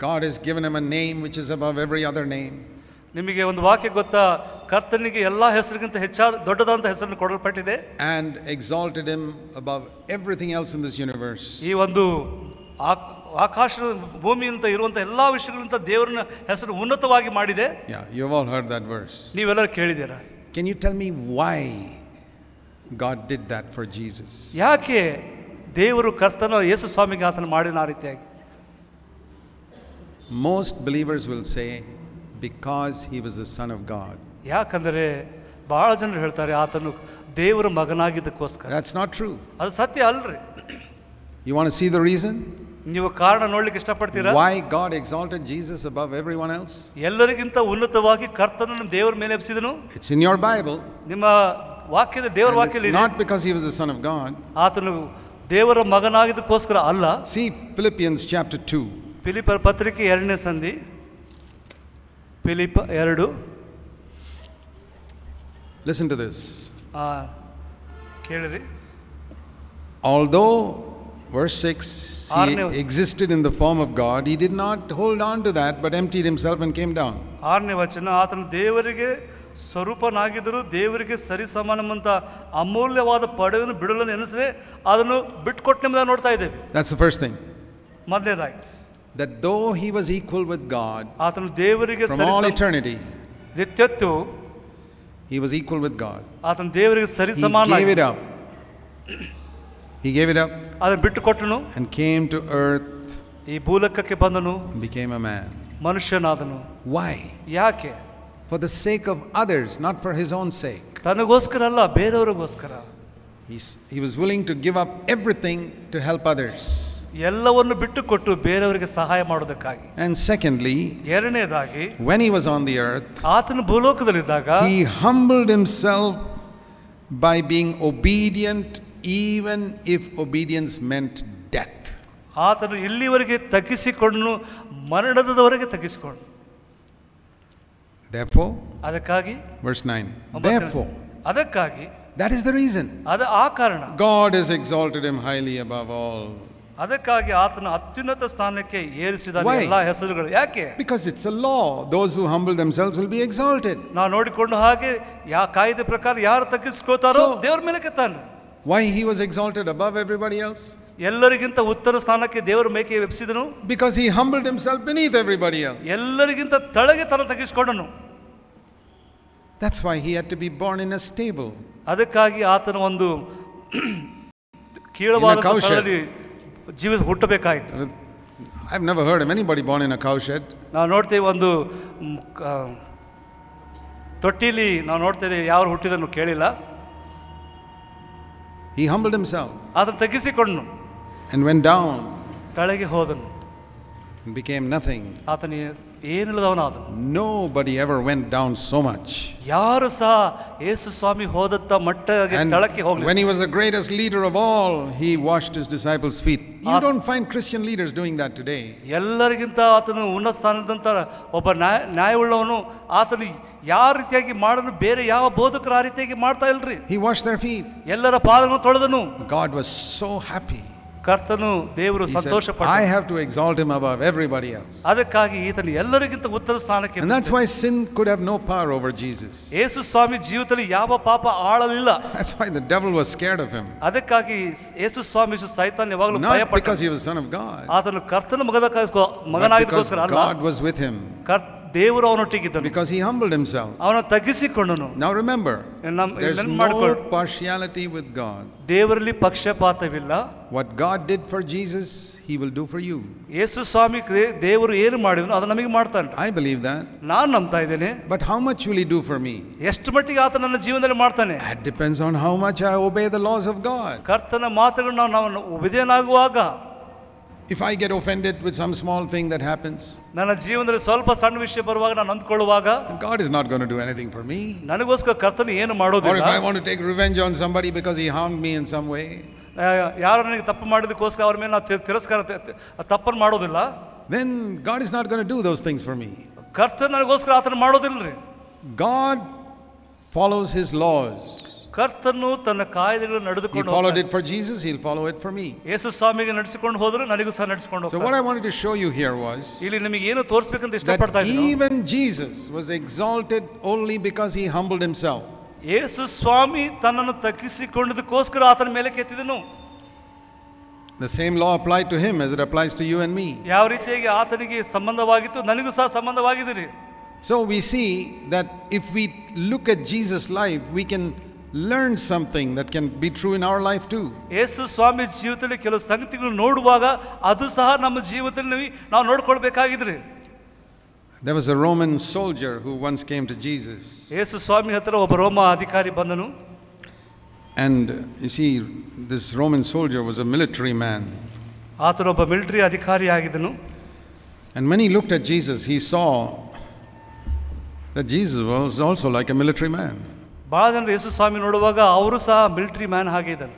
God has given him a name which is above every other name. ನಿಮಗೆ ಒಂದು ವಾಕ್ಯ ಗೊತ್ತಾ ಕರ್ತನಿಗೆ ಎಲ್ಲಾ ಹೆಸರಿಗಿಂತ ಹೆಚ್ಚಾದ ದೊಡ್ಡದಂತ ಹೆಸರನ್ನು ಕೊಡಲ್ಪಟ್ಟಿದೆ And exalted him above everything else in this universe. ಈ ಒಂದು ಆಕಾಶ ಭೂಮಿಯಿಂದ ಇರುವಂತ ಎಲ್ಲಾ ವಿಷಯಗಳಿಂದ ದೇವರನ್ನ ಹೆಸರು ಉನ್ನತವಾಗಿ ಮಾಡಿದೆ Yeah, you have all heard that verse. ನೀವೆಲ್ಲರೂ ಕೇಳಿದಿರಾ? Can you tell me why God did that for Jesus? ಯಾಕೆ ದೇವರು ಕರ್ತನ ಯೇಸು ಸ್ವಾಮಿಗೆ ಆತನ ಮಾಡಿದ ಆ ರೀತಿಯಾಗಿ most believers will say, because he was the Son of God. ಯಾಕಂದರೆ ಬಹಳ ಜನರು ಹೇಳ್ತಾರೆ ಆತನು ದೇವರ ಮಗನಾಗಿದ್ದಕ್ಕೋಸ್ಕರ That's not true. ಅದು ಸತ್ಯ You want to see the reason? Why God exalted Jesus above everyone else? ಎಲ್ಲರಿಗಿಂತ ಉನ್ನತವಾಗಿ ಕರ್ತನನ್ನು It's in your Bible. And it's not because he was the Son of God. See Philippians chapter 2. ಪಿಲಿಪರ ಪತ್ರಿಕೆ ಎರಡನೇ ಸಂಧಿ ಪಿಲಿಪ ಎರಡು listen to this Verse 6 He existed in the form of God. He did not hold on to that but emptied himself and came down. That's the first thing that though he was equal with God from all eternity, he was equal with God. He gave it up. He gave it up and came to earth and became a man. Why? For the sake of others, not for his own sake. he was willing to give up everything to help others. ಎಲ್ಲವನ್ನು ಬಿಟ್ಟುಕೊಟ್ಟು ಬೇರೆಯವರಿಗೆ ಸಹಾಯ ಮಾಡೋದಕ್ಕಾಗಿ And secondly, ಎರಡನೇದಾಗಿ when he was on the earth, ಆತನ ಭೂಲೋಕದಲ್ಲಿದ್ದಾಗ he humbled himself by being obedient, even if obedience meant death. ಆತನು ಇಲ್ಲಿವರೆಗೆ ತಗ್ಗಿಸಿಕೊಂಡು ಮರಣದವರೆಗೆ ತಗ್ಗಿಸಿಕೊಂಡು Therefore, ಅದಕ್ಕಾಗಿ verse 9, therefore, ಅದಕ್ಕಾಗಿ that is the reason ಅದ ಆ ಕಾರಣ God has exalted him highly above all ಅದಕ್ಕಾಗಿ ಆತನ ಅತ್ಯುನ್ನತ ಸ್ಥಾನಕ್ಕೆ ಏರಿಸಿದ ಎಲ್ಲ ಹೆಸರುಗಳು ಯಾಕೆ because it's a law those who humble themselves will be exalted ನಾ ನೋಡಿಕೊಂಡ ಹಾಗೆ ಯಾ ಕಾಯಿದೆ ಪ್ರಕಾರ ಯಾರು ತಕ್ಕಿಸಿಕೊಳ್ಳತಾರೋ ದೇವರ ಮೇಲೆ ಕೇತಾನ why he was exalted above everybody else ಎಲ್ಲರಿಗಿಂತ ಉತ್ತರ ಸ್ಥಾನಕ್ಕೆ ದೇವರ ಮೇಕೆ ವೆಪ್ಸಿದನು because he humbled himself beneath everybody ಎಲ್ ಎಲ್ಲರಿಗಿಂತ ತಳಗೆ ತಲ ತಗಿಸಿಕೊಂಡನು that's why he had to be born in a stable ಅದಕ್ಕಾಗಿ ಆತನ ಒಂದು ಕೀಳವಾದ ಸ್ಥಳದಲ್ಲಿ ಜೀವ ಹುಟ್ಟಬೇಕಾಯಿತು I have never heard body born in a cow shed ನಾವು ನೋಡ್ತೀವಿ ಒಂದು ತೊಟ್ಟಿಲಿ ನಾವು ನೋಡ್ತಿದ್ದೆ ಯಾರು ಹುಟ್ಟಿದನ್ನು ಕೇಳಿಲ್ಲ ಹಿ ಹಂಬಲ್ಡ್ ಹಿಮ್ಸೆಲ್ಫ್ ಅದನ್ನು ತಗ್ಗಿಸಿಕೊಂಡನು ಅಂಡ್ ವೆನ್ ಡೌನ್ ತಳಗೆ ಹೋದನು ಬಿಕೇಮ್ ನಥಿಂಗ್ ಆತನಿಗೆ nobody ever went down so much ಯಾರು ಸಹ ಯೇಸು ಸ್ವಾಮಿ ತಳಕ್ಕೆ when he was the greatest leader of all he washed his disciples feet you don't find christian leaders doing that today ಎಲ್ಲರಿಗಿಂತ ಆತನು ಉನ್ನತ ಸ್ಥಾನದಂತ ಒಬ್ಬ ನ್ಯಾಯವುಳ್ಳವನು ಆತನು ಯಾವ ರೀತಿಯಾಗಿ ಮಾಡಲು ಬೇರೆ ಯಾವ ಬೋಧಕರು ಆ ರೀತಿಯಾಗಿ ಮಾಡ್ತಾ ಇಲ್ರಿ he washed their feet ಎಲ್ಲರ ಪಾದಗಳನ್ನು ತೊಳೆದನು god was so happy ಕರ್ತನು ದೇವರು ಸಂತೋಷ I have to exalt him above everybody else ಅದಕ್ಕಾಗಿ ಈತನು ಎಲ್ಲರಿಗಿಂತ ಉತ್ತಮ ಸ್ಥಾನಕ್ಕೆ and that's why sin could have no power over Jesus ಯೇಸು ಸ್ವಾಮಿ ಜೀವಿತದಲ್ಲಿ ಯಾವ ಪಾಪ ಆಳಲಿಲ್ಲ that's why the devil was scared of him ಅದಕ್ಕಾಗಿ ಯೇಸು ಸ್ವಾಮಿ ಸೈತಾನ್ ಯಾವಾಗಲೂ ಭಯಪಟ್ಟ because he was son of god ಆತನು ಕರ್ತನ ಮಗನ ಮಗನಾಗಿದ್ದಕ್ಕೋಸ್ಕರ ಅಲ್ಲ god was with him ಕರ್ತ ದೇವರು ಅವನೊಟ್ಟಿಗಿದ್ದನು because he humbled himself. ಅವನು ತಗ್ಗಿಸಿಕೊಂಡನು Now remember, ನಮ್ಮ there's ನೆನ್ಪು no ಮಾಡ್ಕೊಳ್ಳಿ partiality with God. ದೇವರಲ್ಲಿ ಪಕ್ಷಪಾತವಿಲ್ಲ What God did for Jesus, he will do for you. ಯೇಸು ಸ್ವಾಮಿ ಕ್ರೇ- ದೇವರು ಏನು ಮಾಡಿದನು ಅದು ನಮಗೆ ಮಾಡ್ತಾನೆ I believe that. ನಾನು ನಂಬ್ತಾ ಇದ್ದೇನೆ But how much will he do for me? ಎಷ್ಟು ಮಟ್ಟಿಗೆ ಆತ ನನ್ನ ಜೀವನದಲ್ಲಿ ಮಾಡ್ತಾನೆ That depends on how much I obey the laws of God. ಕರ್ತನ ಮಾತುಗಳು ನಾವು ವಿಧೇಯನಾಗುವಾಗ if I get offended with some small thing that happens God is not going to do anything for me or if I want to take revenge on somebody because he harmed me in some way ಯಾರು ನನಗೆ ತಪ್ಪು ಮಾಡಿದಕ್ಕೋಸ್ಕರ ಅವರ ಮೇಲೆ ತಿರಸ್ಕಾರ ತಪ್ಪನ್ನು ಮಾಡೋದಿಲ್ಲ then God is not going to do those things for me ನನಗೋಸ್ಕರ ಆತನ ಮಾಡೋದಿಲ್ಲ ರೀ God follows his laws ಕರ್ತನು ತನ್ನ ನಡೆದುಕೊಂಡು followed it for Jesus, he'll follow it for me. ಯೇಸು ಸ್ವಾಮಿಗೆ ನಡೆಸಿಕೊಂಡು ಹೋದರು ನನಗೂ ಸಹ ನಡೆಸಿಕೊಂಡು So what I wanted to show you here was ಇಲ್ಲಿ ನಿಮಗೆ ಏನು that ಇದ್ದೀನಿ even Jesus was exalted only because he humbled himself. ಯೇಸು ಸ್ವಾಮಿ ತನ್ನನ್ನು ಆತನ ಮೇಲೆ ಕೆತ್ತಿದನು The same law applied to him as it applies to you and me. ಯಾವ ರೀತಿಯಾಗಿ ಆತನಿಗೆ ಸಂಬಂಧವಾಗಿತ್ತು ನನಗೂ ಸಹ ಸಂಬಂಧವಾಗಿದ್ದೀರಿ So we see that if we look at Jesus' life, we can learn something that can be true in our life too. ಯೇಸು ಸ್ವಾಮಿ ಜೀವಿತದಲ್ಲಿ ಕೆಲವು ಸಂಗತಿಗಳನ್ನು ನೋಡುವಾಗ ಅದು ಸಹ ನಮ್ಮ ಜೀವಿತದಲ್ಲಿ ನಾವು There was a Roman soldier who once came to Jesus. ಯೇಸು ಸ್ವಾಮಿ ಹತ್ರ ಒಬ್ಬ ಅಧಿಕಾರಿ ಬಂದನು And you see this Roman soldier was a military man. ಆತನೊಬ್ಬ ಮಿಲಿಟರಿ ಅಧಿಕಾರಿ ಆಗಿದ್ದನು And when he looked at Jesus he saw that Jesus was also like a military man. ಭಾಳ ಜನರು ಯೇಸು ಸ್ವಾಮಿ ನೋಡುವಾಗ ಅವರು ಸಹ ಮಿಲಿಟರಿ ಮ್ಯಾನ್ ಹಾಗೆ ಇದ್ದಾರೆ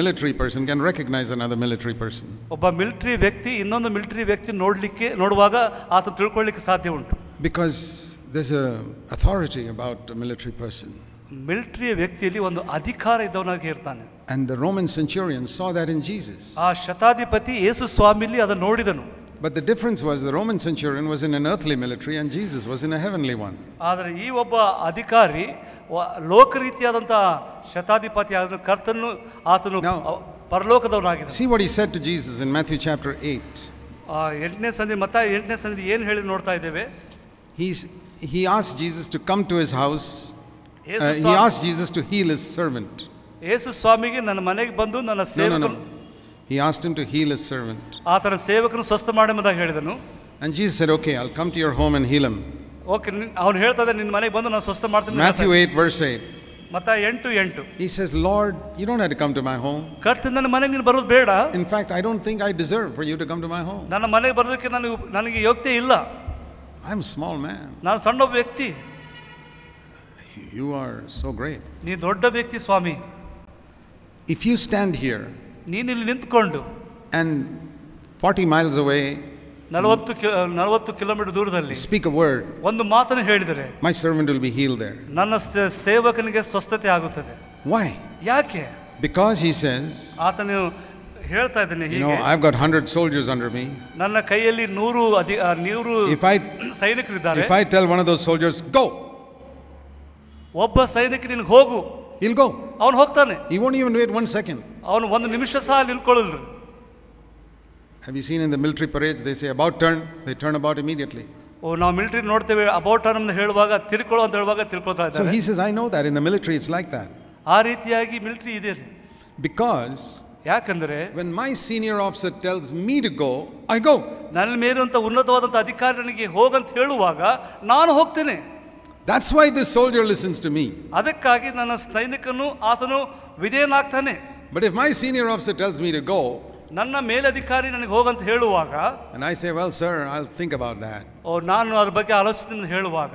military person can recognise military person ಒಬ್ಬ ಮಿಲಿಟರಿ ವ್ಯಕ್ತಿ ಇನ್ನೊಂದು ಮಿಲಿಟರಿ ವ್ಯಕ್ತಿ ನೋಡಲಿಕ್ಕೆ ನೋಡುವಾಗ ಆತನ ತಿಳ್ಕೊಳ್ಳಿಕ್ಕೆ ಸಾಧ್ಯ ಉಂಟು because this authority about military person military ವ್ಯಕ್ತಿಯಲ್ಲಿ ಒಂದು ಅಧಿಕಾರ ಇದ್ದವನಾಗಿ ಇರ್ತಾನೆ and the Roman centurion saw that in Jesus ಆ ಶತಾಧಿಪತಿ ಯೇಸು ಸ್ವಾಮಿಲಿ ಅದನ್ನು ನೋಡಿದನು But the difference was the Roman centurion was in an earthly military and Jesus was in a heavenly one. Now See what he said to Jesus in Matthew chapter 8. He's, he asked Jesus to come to his house. Uh, he asked Jesus to heal his servant. He asked him to heal his servant. ಆತನ ಸೇವಕನು ಸ್ವಸ್ಥ ಮಾಡೆಂಬುದಾಗಿ ಹೇಳಿದನು And Jesus said, Okay, I'll come to your home and heal him. Okay ಅವನು ಹೇಳ್ತಾ ಇದ್ದಾನೆ ನಿನ್ನ ಮನೆಗೆ ಬಂದು ನಾನು ಸ್ವಸ್ಥ ಮಾಡ್ತೀನಿ ಅಂತ Matthew 8, verse 8. ಇದ್ದಾನೆ. ಎಂಟು ಎಂಟು He says, Lord, you don't have to come to my home. ಕರ್ತನ ನನ್ನ ಮನೆಗೆ ನೀನು ಬರೋದು ಬೇಡ In fact, I don't think I deserve for you to come to my home. ನನ್ನ ಮನೆಗೆ ಬರೋದಕ್ಕೆ ನನಗೆ ನನಗೆ ಯೋಗ್ಯತೆ ಇಲ್ಲ I'm a small man. ನಾನು ಸಣ್ಣ ವ್ಯಕ್ತಿ You are so great. ನೀ ದೊಡ್ಡ ವ್ಯಕ್ತಿ ಸ್ವಾಮಿ If you stand here ನೀನಿಲ್ಲಿ ನಿಂತ್ಕೊಂಡು ಆ್ಯಂಡ್ ಫಾರ್ಟಿ ಮೈಲ್ಸ್ ಅವೇ ನಲವತ್ತು ನಲವತ್ತು ಕಿಲೋಮೀಟರ್ ದೂರದಲ್ಲಿ ಸ್ಪೀಕ್ ಅ ವರ್ಡ್ ಒಂದು ಮಾತನ್ನು ಹೇಳಿದರೆ my servant will be heal there ನನ್ನ ಸೇವಕನಿಗೆ ಸ್ವಸ್ಥತೆ ಆಗುತ್ತದೆ ವೈ ಯಾಕೆ ಬಿಕಾಸ್ ಹಿ ಸೇಸ್ ಆತನು ಹೇಳ್ತಾ ಇದ್ದಾನೆ ಹೀಗೆ I got 100 soldiers under me ನನ್ನ ಕೈಯಲ್ಲಿ 100 ಅಧಿ 100 ಇಫ್ ಐ ಸೈನಿಕರಿದ್ದಾರೆ if I tell one of those soldiers go ಒಬ್ಬ ಸೈನಿಕ ನಿನಗೆ ಹೋಗು ಇಲ್ ಗೋ ಅವನು ಹೋಗ್ತಾನೆ he won't even wait 1 second ಅವನು ಒಂದು ನಿಮಿಷ ಸಹ ನಿಲ್ಕೊಳ್ಳಲ್ರು have we seen in the military parade they say about turn they turn about immediately oh ನಾವು ಮಿಲಿಟರಿ ನೋಡ್ತೇವೆ ಅಬೌಟ್ ಟರ್ನ್ ಅಂತ ಹೇಳುವಾಗ ತಿರ್ಕೊಳ್ಳೋ ಅಂತ ಹೇಳುವಾಗ ತಿಳ್ಕೊಳ್ತಾ ಇದ್ದಾರೆ so says I know that in the military it's like that ಆ ರೀತಿಯಾಗಿ ಮಿಲಿಟರಿ ಇದೆ ರೀ ಬಿಕಾಸ್ ಯಾಕಂದ್ರೆ when my senior officer tells me to go I go ನನ್ನ ಅಂತ ಉನ್ನತವಾದಂಥ ಅಧಿಕಾರಿ ನನಗೆ ಅಂತ ಹೇಳುವಾಗ ನಾನು ಹೋಗ್ತೇನೆ that's why this soldier listens to me ಅದಕ್ಕಾಗಿ ನನ್ನ ಸೈನಿಕನು ಆತನು ವಿಧೇಯನಾಗ್ತಾನೆ But if my senior officer tells me to go, ನನ್ನ ಮೇಲಧಿಕಾರಿ ನನಗೆ ಹೋಗಂತ ಹೇಳುವಾಗ and I say, well, sir, I'll think about that, ಓ ನಾನು ಅದ್ರ ಬಗ್ಗೆ ಆಲೋಚನೆ ಹೇಳುವಾಗ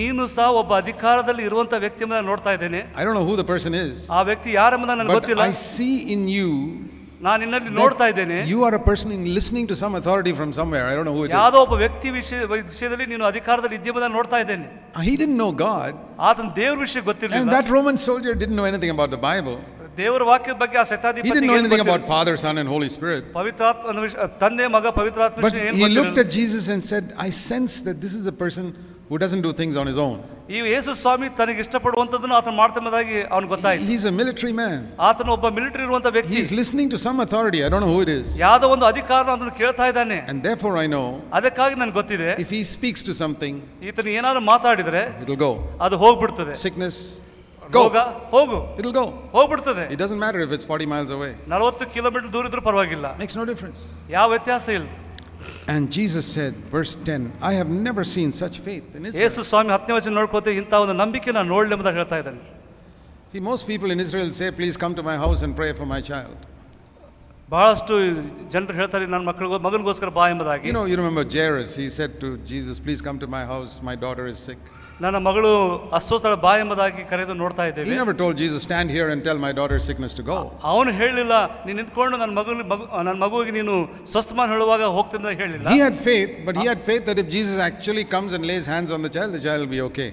ನೀನು ಸಹ ಒಬ್ಬ ಅಧಿಕಾರದಲ್ಲಿ who ವ್ಯಕ್ತಿ person ನೋಡ್ತಾ ಇದ್ದೇನೆ I know who the person is ಆ ವ್ಯಕ್ತಿ ನನಗೆ ಗೊತ್ತಿಲ್ಲ see in you ನಾನು ನಿನ್ನಲ್ಲಿ ನೋಡ್ತಾ ಇದ್ದೇನೆ you are a person in listening to some authority from somewhere I don't know who it is. ಯಾವುದೋ ಒಬ್ಬ ವ್ಯಕ್ತಿ ವಿಷಯ ವಿಷಯದಲ್ಲಿ ನೀನು ಇದ್ದೀಯಂಬುದನ್ನು ನೋಡ್ತಾ ಇದ್ದೇನೆ uh, didn't know ಆತನ ದೇವ್ರ ವಿಷಯ and that Roman soldier didn't know anything about the Bible. ದೇವರ ವಾಕ್ಯದ ಬಗ್ಗೆ ಆ He ಶತಾಧಿಪತಿ didn't know anything about Father, Son, and Holy Spirit. ತಂದೆ ಮಗ But he looked at Jesus and said, I sense that this is a person who doesn't do things on his own. He is He's a military man. ಆತನು ಒಬ್ಬ He's listening to some authority. I don't know who it And therefore, I know if he speaks to something, ಮಾತಾಡಿದ್ರೆ it'll go. Sickness, go. It will go it does not matter if it's 40 miles away. Makes no difference. And Jesus said, verse 10, I have never seen such faith in Israel. ಯೇಸು ಸ್ವಾಮಿ ಹತ್ತನೇ ವಚನ ನೋಡ್ಕೋತೀವಿ ಹೇಳ್ತಾ ಇದ್ದಾನೆ See, most people in Israel say, please come to my house and pray for my child. ಬಹಳಷ್ಟು ಜನರು ಹೇಳ್ತಾರೆ ನನ್ನ ಮಕ್ಕಳಿಗೋ ಮಗನಿಗೋಸ್ಕರ ಬಾ ಎಂಬುದಾಗಿ You know, you remember Jairus, he said to Jesus, please come to my house, my daughter is sick. ನನ್ನ ಮಗಳು ಅಸ್ವಸ್ಥಳ ಬಾ ಎಂಬುದಾಗಿ ಕರೆದು ನೋಡ್ತಾ ಇದ್ದೇವೆ He never told Jesus, stand here and tell my daughter's sickness to go. ಅವನು ಹೇಳಲಿಲ್ಲ ನೀನು ನಿಂತ್ಕೊಂಡು ನನ್ನ ಮಗು ನನ್ನ ಮಗುವಿಗೆ ನೀನು ಸ್ವಸ್ಥಮಾನ ಹೇಳುವಾಗ He had faith, but he had faith that if Jesus actually comes and lays hands on the child, the child will be okay.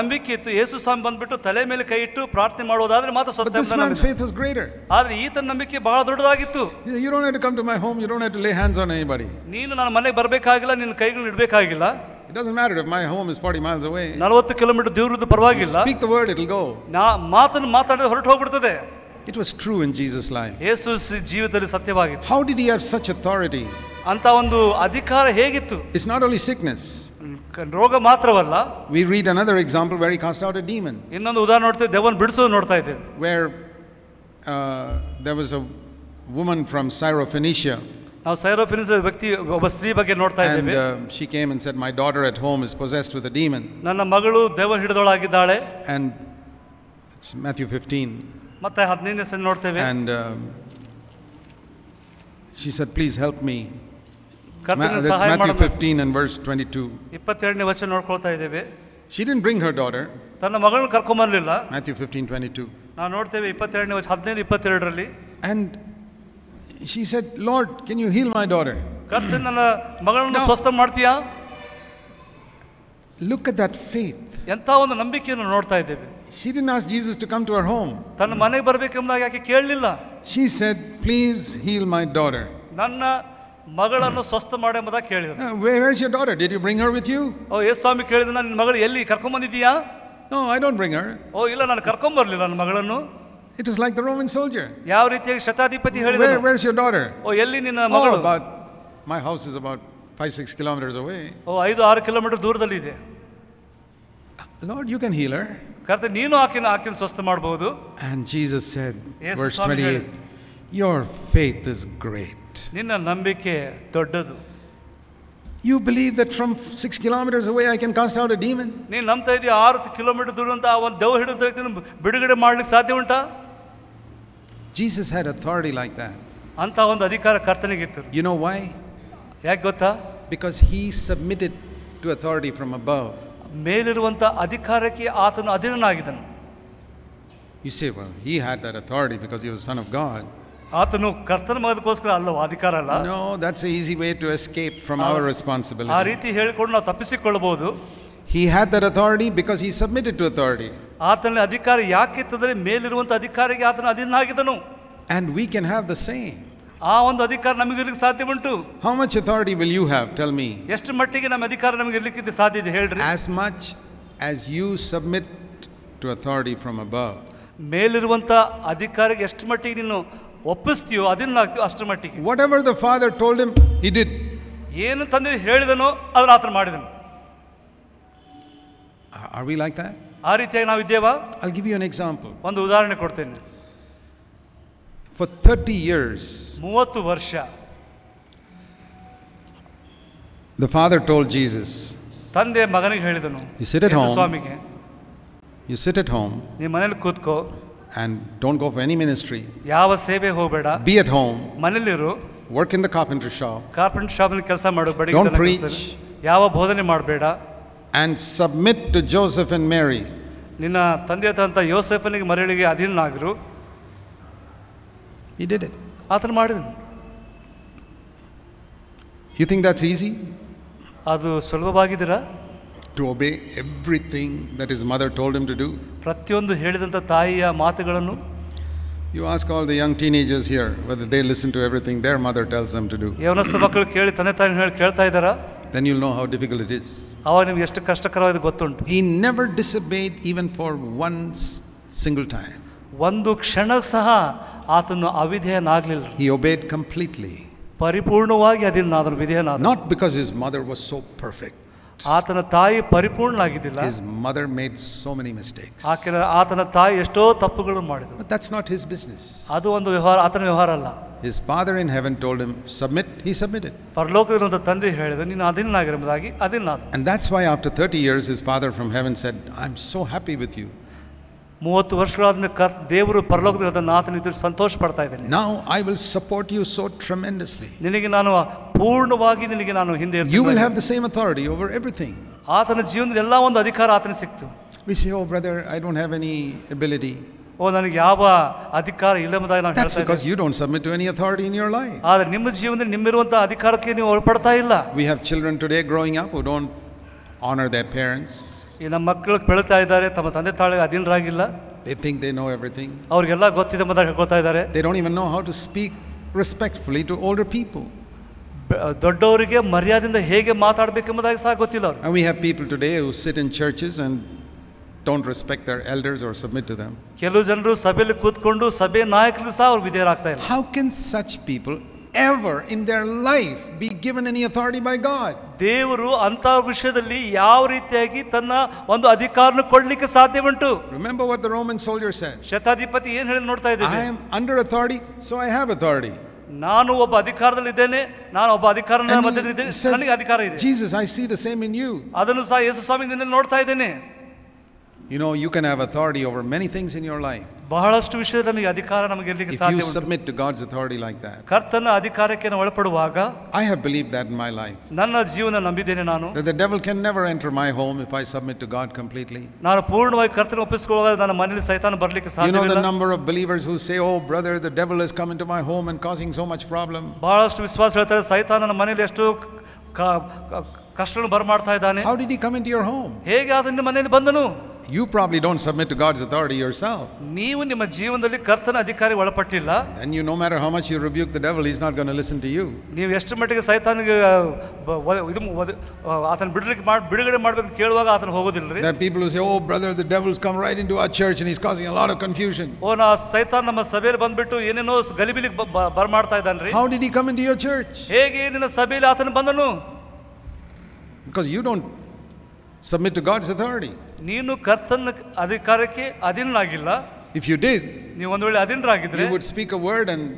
ನಂಬಿಕೆ ಇತ್ತು ಯೇಸು ಸ್ವಾಮಿ ಬಂದ್ಬಿಟ್ಟು ತಲೆ ಮೇಲೆ ಕೈ ಇಟ್ಟು ಪ್ರಾರ್ಥನೆ ಮಾತ್ರ But ಸ್ವಸ್ಥ this man's faith was greater. ಆದ್ರೆ ಈತನ ನಂಬಿಕೆ ಬಹಳ ದೊಡ್ಡದಾಗಿತ್ತು You don't have to come to my home, you don't have to lay hands on anybody. ನೀನು ನನ್ನ ಮನೆಗೆ ಬರಬೇಕಾಗಿಲ್ಲ ನಿನ್ನ ಕೈಗಳು ಇಡಬೇಕಾಗಿಲ್ಲ It doesn't matter if my home is 40 miles away. 40 kilometre ದೂರದ ಪರವಾಗಿಲ್ಲ Speak the word, it will go. ನಾ ಮಾತನ್ನು ಮಾತಾಡಿದ್ರೆ ಹೊರಟು ಹೋಗ್ಬಿಡ್ತದೆ It was true in Jesus' life. ಯೇಸು ಜೀವಿತದಲ್ಲಿ ಸತ್ಯವಾಗಿತ್ತು How did he have such authority? ಅಂತ ಒಂದು ಅಧಿಕಾರ ಹೇಗಿತ್ತು It's not only sickness. ರೋಗ ಮಾತ್ರವಲ್ಲ We read another example where he cast out a demon, ಇನ್ನೊಂದು ಉದಾಹರಣೆ ನೋಡ್ತೇವೆ ದೇವನ್ ಬಿಡಿಸೋದು ನೋಡ್ತಾ ಇದ್ದೇವೆ where there was a woman from Syrophoenicia ನಾವು ಸೈರೋಫಿನಿಸ್ ವ್ಯಕ್ತಿ ಒಬ್ಬ ಸ್ತ್ರೀ ಬಗ್ಗೆ ನೋಡ್ತಾ And ಇದ್ದೇವೆ um, she came and said, My daughter at home is possessed with a demon. ನನ್ನ ಮಗಳು ದೇವ ಹಿಡಿದೋಳಾಗಿದ್ದಾಳೆ And it's Matthew 15. ಮತ್ತೆ And um, she said, Please help me. that's Matthew 15 and verse 22. ಇಪ್ಪತ್ತೆರಡನೇ ವಚನ ನೋಡ್ಕೊಳ್ತಾ ಇದ್ದೇವೆ She didn't bring her daughter. Matthew 15 ನೋಡ್ತೇವೆ ಹದಿನೈದು ಇಪ್ಪತ್ತೆರಡರಲ್ಲಿ And she said, Lord, can you heal my daughter? Look at that faith. She didn't ask Jesus to come to her home. She said, Please heal my daughter. Uh, where, where's your daughter? Did you bring her with you? ಓ ಯೇಸು ಸ್ವಾಮಿ ಕೇಳಿದ ನನ್ನ No, I don't bring her. ಓ ಇಲ್ಲ ನಾನು ಕರ್ಕೊಂಬರ್ಲಿಲ್ಲ ನನ್ನ ಮಗಳನ್ನು it was like the Roman soldier. ಯಾವ ರೀತಿಯಾಗಿ ಶತಾಧಿಪತಿ where's your daughter? ಓ ಎಲ್ಲಿ ನಿನ್ನ Oh, ಮಗಳು about my house is about five, six kilometers away. ಓ ಐದು ಆರು ಕಿಲೋಮೀಟರ್ ದೂರದಲ್ಲಿದೆ Lord, you can heal her. ಕರ್ತನೆ ನೀನು ಆಕಿನ ಆಕಿನ ಸ್ವಸ್ಥ ಮಾಡಬಹುದು And Jesus said, verse 28, Your faith is great. ನಿನ್ನ ನಂಬಿಕೆ ದೊಡ್ಡದು You believe that from six kilometers away I can cast out a demon? ನೀನು ನಂಬ್ತಾ ಇದೀಯ ಆರು ಕಿಲೋಮೀಟರ್ ದೂರ ಅಂತ ಒಂದು ದೆವ್ ಹಿಡಿದ ವ್ಯಕ್ತಿನ ಬಿಡುಗಡೆ ಮಾಡ್ಲಿಕ್ಕೆ ಸಾಧ್ಯ ಉಂಟಾ Jesus had authority like that. You know why? Because he submitted to authority from above. You say, well, he had that authority because he was Son of God. No, that's an easy way to escape from our responsibility. He had that authority because he submitted to authority. ಆತನಲ್ಲಿ ಅಧಿಕಾರ ಯಾಕಿತ್ತಂದರೆ ಮೇಲಿರುವಂತ ಅಧಿಕಾರಿಗೆ ಆತನ ಆಗಿದನು and we can have the same. ಆ ಒಂದು ಅಧಿಕಾರ ಇರಲಿಕ್ಕೆ ಸಾಧ್ಯ ಉಂಟು How much authority will you have tell me. ಎಷ್ಟು ಮಟ್ಟಿಗೆ ನಮ್ಮ ಅಧಿಕಾರ ನಮಗೆ ಇರಲಿಕ್ಕೆ ಸಾಧ್ಯ ಇದೆ ಹೇಳ್ರಿ As much as you submit to authority from above. ಮೇಲಿರುವಂತ ಅಧಿಕಾರಿಗೆ ಎಷ್ಟು ಮಟ್ಟಿಗೆ ನೀನು ಒಪ್ಪಿಸ್ತೀಯೋ ಅದನ್ನ ಆಗ್ತೀಯೋ ಅಷ್ಟು ಮಟ್ಟಿಗೆ Whatever the Father told him, he did. ಏನು ತಂದೆ ಹೇಳಿದನೋ ಅದನ್ನ ಆತನ ಮಾಡಿದನು Are we like that? ನಾವಿದ್ದೇವಾ I'll give you an example. For 30 years, the father told Jesus, You sit at home. You sit at home and don't go for any ministry. Be at home, work in the carpenter shop. ಕಾರ್ಪೆಂಟ್ ಶಾಪ್ನಲ್ಲಿ ಕೆಲಸ do Don't preach. ಯಾವ ಬೋಧನೆ ಮಾಡಬೇಡ and submit to Joseph and Mary. ನಿನ್ನ ತಂದೆ ತಂತ ಯೋಸೆಫನಿಗೆ ಮರಳಿಗೆ ಅಧೀನನಾಗಿರು He did it. ಆತನು ಮಾಡಿದನು You think that's easy? ಅದು ಸುಲಭವಾಗಿದ್ದೀರಾ To obey everything that his mother told him to do? ಪ್ರತಿಯೊಂದು ಹೇಳಿದಂಥ ತಾಯಿಯ ಮಾತುಗಳನ್ನು You ask all the young teenagers here whether they listen to everything their mother tells them to do. ಯವನಸ್ಥ ಮಕ್ಕಳು ಕೇಳಿ ತಂದೆ ತಾಯಿ ಹೇಳಿ ಕೇಳ್ತಾ ಇದ್ದಾರಾ Then you'll know how difficult it is. ಅವಾಗ ನಿಮ್ಗೆ ಎಷ್ಟು ಕಷ್ಟಕರವಾದ ಗೊತ್ತುಂಟು ಈ never disobeyed even for one single time ಒಂದು ಕ್ಷಣ ಸಹ ಆತನು ಅವಿಧೇಯನಾಗಲಿಲ್ಲ ಹಿ ಒಬೇಡ್ ಕಂಪ್ಲೀಟ್ಲಿ ಪರಿಪೂರ್ಣವಾಗಿ ಅದನ್ನು ಅದರ ವಿಧೇಯನ not because his mother was so perfect ಆತನ ತಾಯಿ ಪರಿಪೂರ್ಣ ಆಗಿದ್ದಿಲ್ಲ his mother made so many mistakes ಆಕೆ ಆತನ ತಾಯಿ ಎಷ್ಟೋ ತಪ್ಪುಗಳನ್ನು ಮಾಡಿದ್ರು ದಟ್ಸ್ ನಾಟ್ ಹಿಸ್ ಬಿಸ್ನೆಸ್ ಅದು ಒಂದು ವ್ಯವಹಾರ ಆತನ ವ್ಯವಹಾರ ಅಲ್ಲ His father in heaven told him, Submit, he submitted. And that's why after 30 years, his father from heaven said, I'm so happy with you. ಮೂವತ್ತು ವರ್ಷಗಳಾದ ಕ ದೇವರು ಪರಲೋಕದ ನಾಥನ ಇದ್ದು ಸಂತೋಷ ಪಡ್ತಾ ಇದ್ದೇನೆ Now I will support you so tremendously. ನಿನಗೆ ನಾನು ಪೂರ್ಣವಾಗಿ ನಿನಗೆ ನಾನು ಹಿಂದೆ You will have the same authority over everything. ಆತನ ಜೀವನದ ಎಲ್ಲ ಒಂದು ಅಧಿಕಾರ ಆತನ ಸಿಕ್ತು We say, Oh, brother, I don't have any ability. That's because you don't submit to any authority in your life. We have children today growing up who don't honor their parents. They think they know everything. They don't even know how to speak respectfully to older people. ದೊಡ್ಡವರಿಗೆ ಮರ್ಯಾದೆಯಿಂದ ಹೇಗೆ ಮಾತಾಡಬೇಕೆಂಬುದಾಗಿ ಸಹ ಗೊತ್ತಿಲ್ಲ ಅವರು And we have people today who sit in churches and don't respect their elders or submit to them ಕೆಲವು ಜನರು ಸಭೆಯಲ್ಲಿ ಕೂತ್ಕೊಂಡು ಸಭೆ ನಾಯಕರಿಗೆ ಸಹ ಅವ್ರು ವಿಧೇಯರಾಗ್ತಾ ಇಲ್ಲ how can such people ever in their life be given any authority by God ದೇವರು ಅಂತ ವಿಷಯದಲ್ಲಿ ಯಾವ ರೀತಿಯಾಗಿ ತನ್ನ ಒಂದು ಅಧಿಕಾರನ ಕೊಡ್ಲಿಕ್ಕೆ ಸಾಧ್ಯವುಂಟು remember what the Roman soldier said ಶತಾಧಿಪತಿ ಏನು ಹೇಳಿ ನೋಡ್ತಾ ಇದ್ದೀನಿ I am under authority so I have authority ನಾನು ಒಬ್ಬ ಅಧಿಕಾರದಲ್ಲಿ ಇದ್ದೇನೆ ನಾನು ಒಬ್ಬ ಅಧಿಕಾರ ಮಧ್ಯದಲ್ಲಿ ಇದ್ದೇನೆ ನನಗೆ ಅಧಿಕಾರ ಇದೆ Jesus I see the same in you ಅದನ್ನು ಸಹ ಯೇಸು ಸ್ವಾಮಿ ನಿನ್ನಲ್ಲಿ ನೋಡ್ತಾ ಇದ್ದೇನೆ you know, you can have authority over many things in your life. ಬಹಳಷ್ಟು ವಿಷಯ ಅಧಿಕಾರ ನಮಗೆ ಇರಲಿಕ್ಕೆ If you ಸಾಧ್ಯ submit to God's authority like that, ಕರ್ತನ ಅಧಿಕಾರಕ್ಕೆ ಒಳಪಡುವಾಗ I have believed that in my life. ನನ್ನ ಜೀವನ ನಂಬಿದ್ದೇನೆ ನಾನು That the devil can never enter my home if I submit to God completely. ನಾನು ಪೂರ್ಣವಾಗಿ ಕರ್ತನ ಒಪ್ಪಿಸಿಕೊಳ್ಳುವಾಗ ನನ್ನ ಮನೆಯಲ್ಲಿ ಸೈತಾನ ಬರ್ಲಿಕ್ಕೆ You know the ಸಾಧ್ಯವಿಲ್ಲ number of believers who say, Oh, brother, the devil is coming into my home and causing so much problem. ಬಹಳಷ್ಟು ವಿಶ್ವಾಸ ಹೇಳ್ತಾರೆ ಸೈತಾನ ನನ್ನ ಮನೆಯಲ್ಲಿ ಎಷ್ಟು ಕಷ್ಟಗಳು ಬರಮಾಡ್ತಾ ಇದ್ದಾನೆ How did he come into your home? ಹೇಗೆ ಆತ ನಿನ್ನ ಮನೆಯಲ್ಲಿ ಬಂದನು you probably don't submit to God's authority yourself. Then you no matter how much you rebuke the devil, he's not going to listen to you. ನೀವು ಎಷ್ಟು ಮಟ್ಟಿಗೆ ಸೈತಾನಿಗೆ There are people who say, "Oh brother, the devil's come right into our church and he's causing a lot of confusion." O oh, ನಾ ಸೈತಾನ್ ನಮ್ಮ ಸಭೆಯಲ್ಲಿ ಬಂದ್ಬಿಟ್ಟು ಏನೇನೋ ಗಲಿಬಿಲಿಗೆ ಬರ ಮಾಡ್ತಾ ಇದ್ದಾನೆ ರೀ How did he come into your church? Because you don't submit to God's authority. ನೀನು ಕರ್ತನ ಅಧಿಕಾರಕ್ಕೆ अधीन ಆಗಿಲ್ಲ ಇಫ್ ಯು ಡಿಡ್ ನೀ ಒಂದ್ ವೇಳೆ अधीनರ ಆಗಿದ್ರೆ you would speak a word and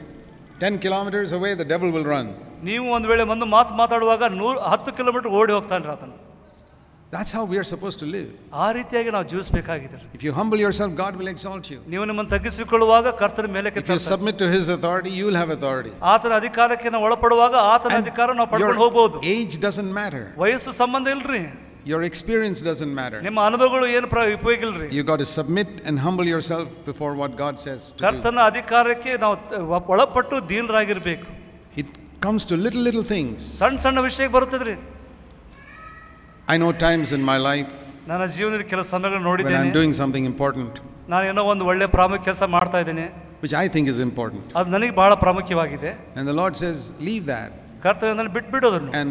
10 kilometres away the double will run ನೀ ಒಂದ್ ವೇಳೆ ಒಂದು ಮಾತು ಮಾತಾಡುವಾಗ 10 ಕಿಲೋಮೀಟರ್ ಓಡಿ ಹೋಗ್ತಾನ ರತನ that's how we are supposed to liv ಆ ರೀತಿಯಾಗಿ ನಾವು ಜೀವಿಸಬೇಕಾಗಿದ್ರೆ if you humble your self God will exalt you ನೀವ ನಮ್ಮ ತಗ್ಗಿಸಿಕೊಳ್ಳುವಾಗ ಕರ್ತನ ಮೇಲೆಕ್ಕೆ ನೀ submit to his authority you will have authority ಆತನ ಅಧಿಕಾರಕ್ಕೆ ನಾವು ಒಳಪಡುವಾಗ ಆತನ ಅಧಿಕಾರ ನಾವು ಪಡೆಕೊಂಡು ಹೋಗಬಹುದು ಏಜ್ ಡಸನ್ಟ್ ಮ್ಯಾಟರ್ ವಯಸ್ಸು ಸಂಬಂಧ ಇಲ್ಲ ರೀ Your experience doesn't matter. You got to submit and humble yourself before what God says to It comes to little, little things. I know times in my life when I'm doing something important, ನಾನು ಏನೋ ಒಂದು ಒಳ್ಳೆ ಪ್ರಾಮುಖ್ಯ ಕೆಲಸ ಮಾಡ್ತಾ ಇದ್ದೇನೆ which I think is important. ಅದು ನನಗೆ ಬಹಳ ಪ್ರಾಮುಖ್ಯವಾಗಿದೆ And the Lord says, leave that ಬಿಟ್ಬಿಡೋದನ್ನು and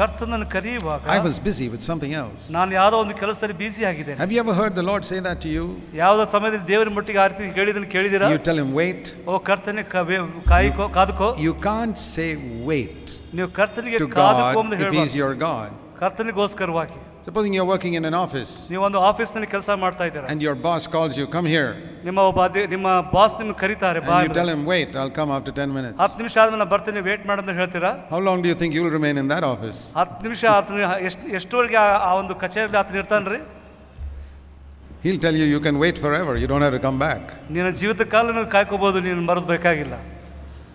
ಕರ್ತನನ್ನು ಕರೆಯುವಾಗ I was busy with something else. ನಾನು ಯಾವುದೋ ಒಂದು ಕೆಲಸದಲ್ಲಿ ಆಗಿದ್ದೇನೆ Have you ever heard the Lord say that to you? ಯಾವುದೋ ಸಮಯದಲ್ಲಿ ದೇವರ ಮಟ್ಟಿಗೆ ಕೇಳಿದನ್ನು ಕೇಳಿದಿರಾ You tell him, wait. ಓ ಕರ್ತನೆ ಕಾಯ್ಕೋ ಕಾದುಕೋ You can't say wait ನೀವು ಕರ್ತನಿಗೆ to ಕಾದುಕೋ God ಅಂತ if He's ಹೇಳ್ಬಾರ್ದು your ಕರ್ತನಿಗೋಸ್ಕರವಾಗಿ Supposing you're working in an office. ನೀವು ಒಂದು ಆಫೀಸ್ ನಲ್ಲಿ ಕೆಲಸ ಮಾಡ್ತಾ ಇದ್ದೀರಾ. And your boss calls you, come here. ನಿಮ್ಮ ನಿಮ್ಮ ಬಾಸ್ ನಿಮ್ಮನ್ನು ಕರೀತಾರೆ ಬಾ. You tell him wait, I'll come after 10 minutes. 10 ನಿಮಿಷ ಆದ್ಮೇಲೆ ನಾನು ಬರ್ತೀನಿ ವೇಟ್ ಮಾಡು ಅಂತ ಹೇಳ್ತೀರಾ? How long do you think you'll remain in that office? 10 ನಿಮಿಷ ಆದ್ಮೇಲೆ ಎಷ್ಟು ಎಷ್ಟುವರೆಗೆ ಆ ಒಂದು ಕಚೇರಿಯಲ್ಲಿ ಆತನ ಇರ್ತಾನ್ರಿ? He'll tell you you can wait forever, you don't have to come back. ನಿನ್ನ ಜೀವಿತ ಕಾಲನು ಕಾಯ್ಕೋಬಹುದು ನೀನು ಬರೋದು ಬೇಕಾಗಿಲ್ಲ.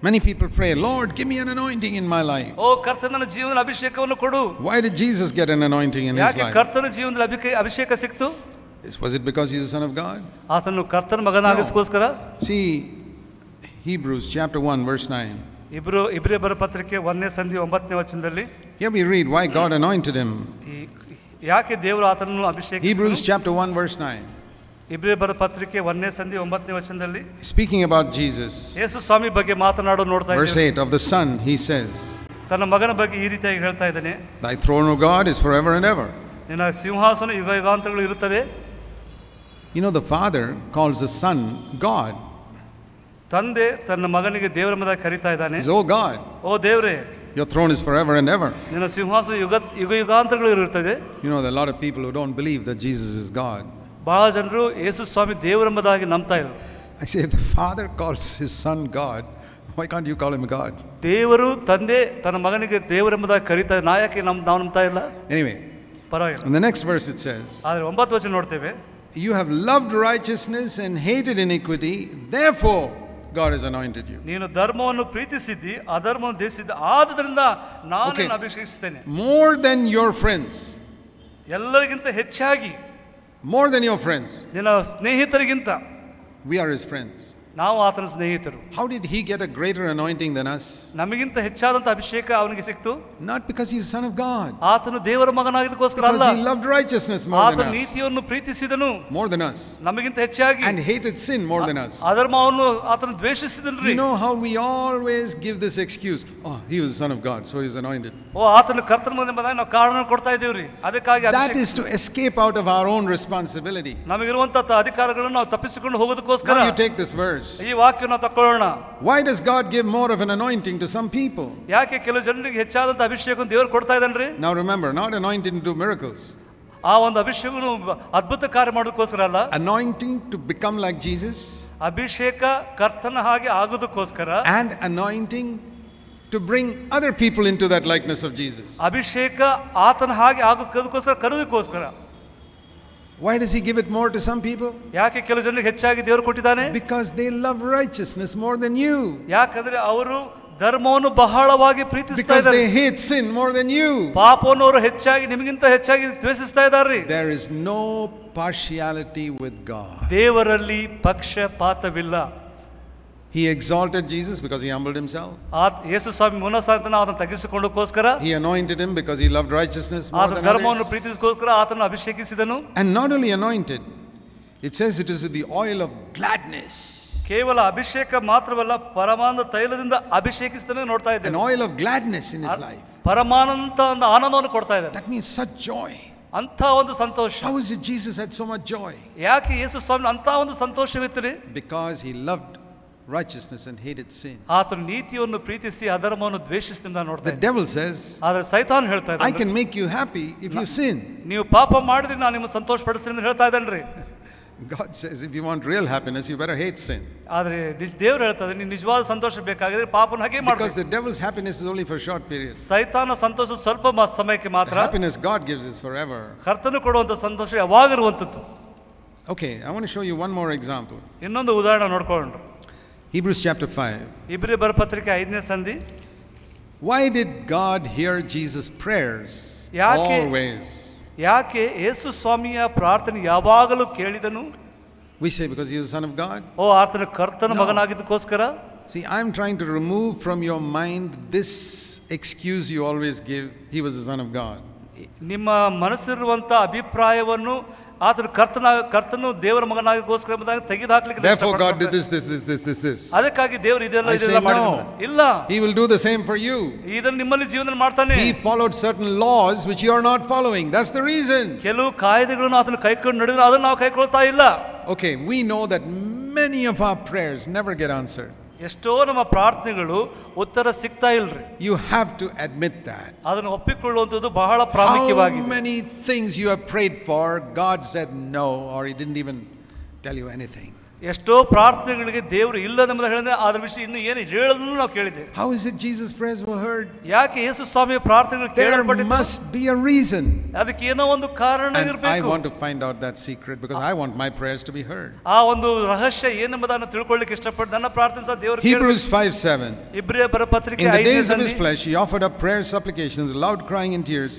Many people pray, Lord, give me an anointing in my life. Oh, why did Jesus get an anointing in his life? ಕರ್ತನ Was it because he's the son of God? ಆತನು See, Hebrews chapter 1, verse 9. ಇಬ್ರು ಇಬ್ರೇ ಬರ ಪತ್ರಿಕೆ ಒಂದನೇ ಸಂಧಿ ಒಂಬತ್ತನೇ ವಚನದಲ್ಲಿ Here we read why God anointed him. ಯಾಕೆ ದೇವರು ಆತನನ್ನು ಅಭಿಷೇಕ Hebrews chapter 1, verse 9. Speaking about Jesus, verse 8 of the Son, he says, Thy throne, O God, is forever and ever. You know, the Father calls the Son God. ತಂದೆ O God, ಓ ದೇವ್ರೆ your throne is forever and ever. You know, there are a lot of people who don't believe that Jesus is God. ಭಾಳ ಜನರು ಯೇಸು ಸ್ವಾಮಿ ದೇವರೆಂಬುದಾಗಿ ನಂಬ್ತಾ ಇದ್ರು I the father calls his son God why can't you call him God ದೇವರು ತಂದೆ ತನ್ನ ಮಗನಿಗೆ ದೇವರೆಂಬುದಾಗಿ ಕರೀತಾ ನಾ ಯಾಕೆ ನಮ್ಮ ನಾವು ನಂಬ್ತಾ ಇಲ್ಲ ಎನಿವೆ ಪರವಾಗಿಲ್ಲ the next verse it says ಆದರೆ ಒಂಬತ್ತು ವಚನ ನೋಡ್ತೇವೆ you have loved righteousness and hated iniquity therefore God has anointed you. ನೀನು ಧರ್ಮವನ್ನು ಪ್ರೀತಿಸಿದ್ದಿ ಅಧರ್ಮವನ್ನು ದೇಶಿದ್ದಿ ಆದ್ದರಿಂದ ನಾನು ಅಭಿಷೇಕಿಸ್ತೇನೆ ಮೋರ್ ದೆನ್ ಯೋರ್ ಫ್ರೆಂಡ್ಸ್ ಎಲ್ಲರಿಗಿಂತ ಹೆಚ್ಚಾಗಿ more than your friends. We are his friends. ನಾವು ಆತನ ಸ್ನೇಹಿತರು How did he get a greater anointing than us? ನಮಗಿಂತ ಹೆಚ್ಚಾದಂತ ಅಭಿಷೇಕ ಅವನಿಗೆ ಸಿಕ್ತು Not because he's son of God, ಆತನು ದೇವರ ಮಗನಾಗಿದ್ದಕ್ಕೋಸ್ಕರ ಅಲ್ಲ because he loved righteousness more than us, ನೀತಿಯನ್ನು ಪ್ರೀತಿಸಿದನು ನಮಗಿಂತ ಹೆಚ್ಚಾಗಿ and hated sin more than us. ಅಧರ್ಮವನ್ನು ಆತನು You know how we always give this excuse, oh, he was the son of God, so he's anointed. ಓ ಆತನ ಕರ್ತನ ಮಗನೆಂಬುದಾಗಿ ನಾವು ಕಾರಣ ಕೊಡ್ತಾ ಇದ್ದೇವ್ರಿ ಅದಕ್ಕಾಗಿ That ಅಭಿಷೇಕ- to escape out of our own responsibility. ನಮಗಿರುವಂತ ಅಧಿಕಾರಗಳನ್ನು ನಾವು ತಪ್ಪಿಸಿಕೊಂಡು ಹೋಗೋದಕ್ಕೋಸ್ಕರ Now you take this verse. Why does God give more of an anointing to some people? Now remember, not anointing to do miracles, ಆ ಒಂದು ಅಭಿಷೇಕನು ಅದ್ಭುತ ಕಾರ್ಯ ಮಾಡೋದಕ್ಕೋಸ್ಕರ ಅಲ್ಲ anointing to become like Jesus, ಅಭಿಷೇಕ ಕರ್ತನ ಹಾಗೆ ಆಗೋದಕ್ಕೋಸ್ಕರ and anointing to bring other people into that likeness of Jesus. ಅಭಿಷೇಕ ಆತನ ಹಾಗೆ ಕರೋದಕ್ಕೋಸ್ಕರ Why does he give it more to some people? ಯಾಕೆ ಕೆಲವು ಜನರಿಗೆ ಹೆಚ್ಚಾಗಿ ದೇವರು ಕೊಟ್ಟಿದ್ದಾನೆ Because they love righteousness more than you. ಯಾಕಂದ್ರೆ ಅವರು ಧರ್ಮವನ್ನು ಬಹಳವಾಗಿ ಪ್ರೀತಿಸ್ತಾ Because ಇದ್ದಾರೆ they hate sin more than you. ಹೆಚ್ಚಾಗಿ ನಿಮಗಿಂತ ಹೆಚ್ಚಾಗಿ There is no partiality with God. ದೇವರಲ್ಲಿ ಪಕ್ಷಪಾತವಿಲ್ಲ He exalted Jesus because he humbled himself. He anointed him because he loved righteousness more than others. And not only anointed, it says it is the oil of gladness. ಕೇವಲ ಅಭಿಷೇಕ ಮಾತ್ರವಲ್ಲ ಪರಮಾನಂದ ತೈಲದಿಂದ ಅಭಿಷೇಕಿಸಿದನು ನೋಡ್ತಾ An oil of gladness in his life. ಪರಮಾನಂದ ಒಂದು ಆನಂದವನ್ನು ಕೊಡ್ತಾ ಇದ್ದಾನೆ That means such joy. ಅಂತ ಒಂದು ಸಂತೋಷ How is it Jesus had so much joy? ಯಾಕೆ ಯೇಸು ಸ್ವಾಮಿ ಅಂತ ಒಂದು ಸಂತೋಷವಿತ್ತು ರೀ Because he loved righteousness and hated sin. The devil says, I can make you happy if you sin. *laughs* God says, if you want real happiness, you better hate sin. Because the devil's happiness is only for short periods. The happiness God gives is forever. Okay, I want to show you one more example. Hebrews chapter 5. Why did God hear Jesus' prayers always? We say because he was the Son of God. O See, I'm trying to remove from your mind this excuse you always give. He was the Son of God. ಆತನು ಕರ್ತನ ಕರ್ತನು ದೇವರ ತೆಗೆದು ಹಾಕ್ಲಿಕ್ಕೆ Therefore God did this, this, this, this, this, this. ಅದಕ್ಕಾಗಿ ದೇವರು ಇದೆಲ್ಲ I say ಇದೆಲ್ಲ no. ಇಲ್ಲ He will do the same for you. ನಿಮ್ಮಲ್ಲಿ ಮಾಡ್ತಾನೆ He followed certain laws which you are not following. That's the reason. ಕೆಲವು ಕಾಯ್ದೆಗಳನ್ನು ಆತನು ಕೈಕೊಂಡು ನಡೆದ್ರೆ ಅದನ್ನು ನಾವು ಕೈಕೊಳ್ತಾ ಇಲ್ಲ Okay, we know that many of our prayers never get answered. ಎಷ್ಟೋ ನಮ್ಮ ಪ್ರಾರ್ಥನೆಗಳು ಉತ್ತರ ಸಿಗ್ತಾ ಇಲ್ರಿ you have to admit that ಅದನ್ನು ಒಪ್ಪಿಕೊಳ್ಳುವಂಥದ್ದು ಬಹಳ ಪ್ರಾಮುಖ್ಯವಾಗಿದೆ many things you have prayed for God said no or it didn't even tell you anything ಎಷ್ಟೋ ಪ್ರಾರ್ಥನೆಗಳಿಗೆ ದೇವರು ಇಲ್ಲ ನಮ್ಮದು ಹೇಳಿದ್ರೆ ಅದ್ರ ವಿಷಯ ಇನ್ನು ಏನು ಹೇಳೋದನ್ನು ನಾವು ಕೇಳಿದ್ದೇವೆ how is it Jesus prayers were heard ಯಾಕೆ ಯೇಸು ಸ್ವಾಮಿಯ ಪ್ರಾರ್ಥನೆಗಳು ಕೇಳಲ್ಪಟ್ಟಿದೆ ಮಸ್ಟ್ ಬಿ ಅ ರೀಸನ್ ಅದಕ್ಕೆ ಏನೋ ಒಂದು ಕಾರಣ ಇರಬೇಕು I want to find out that secret because I want my prayers to be heard ಆ ಒಂದು ರಹಸ್ಯ ಏನೆಂಬುದನ್ನು ತಿಳ್ಕೊಳ್ಳಿಕ್ಕೆ ಇಷ್ಟಪಟ್ಟು ನನ್ನ ಪ್ರಾರ್ಥನೆ ಸಹ ದೇವರು ಹೀಬ್ರೂಸ್ 5 7 ಇಬ್ರಿಯ ಬರ ಪತ್ರಿಕೆ 5 ರಲ್ಲಿ in the days of his flesh he offered up prayer supplications loud crying in tears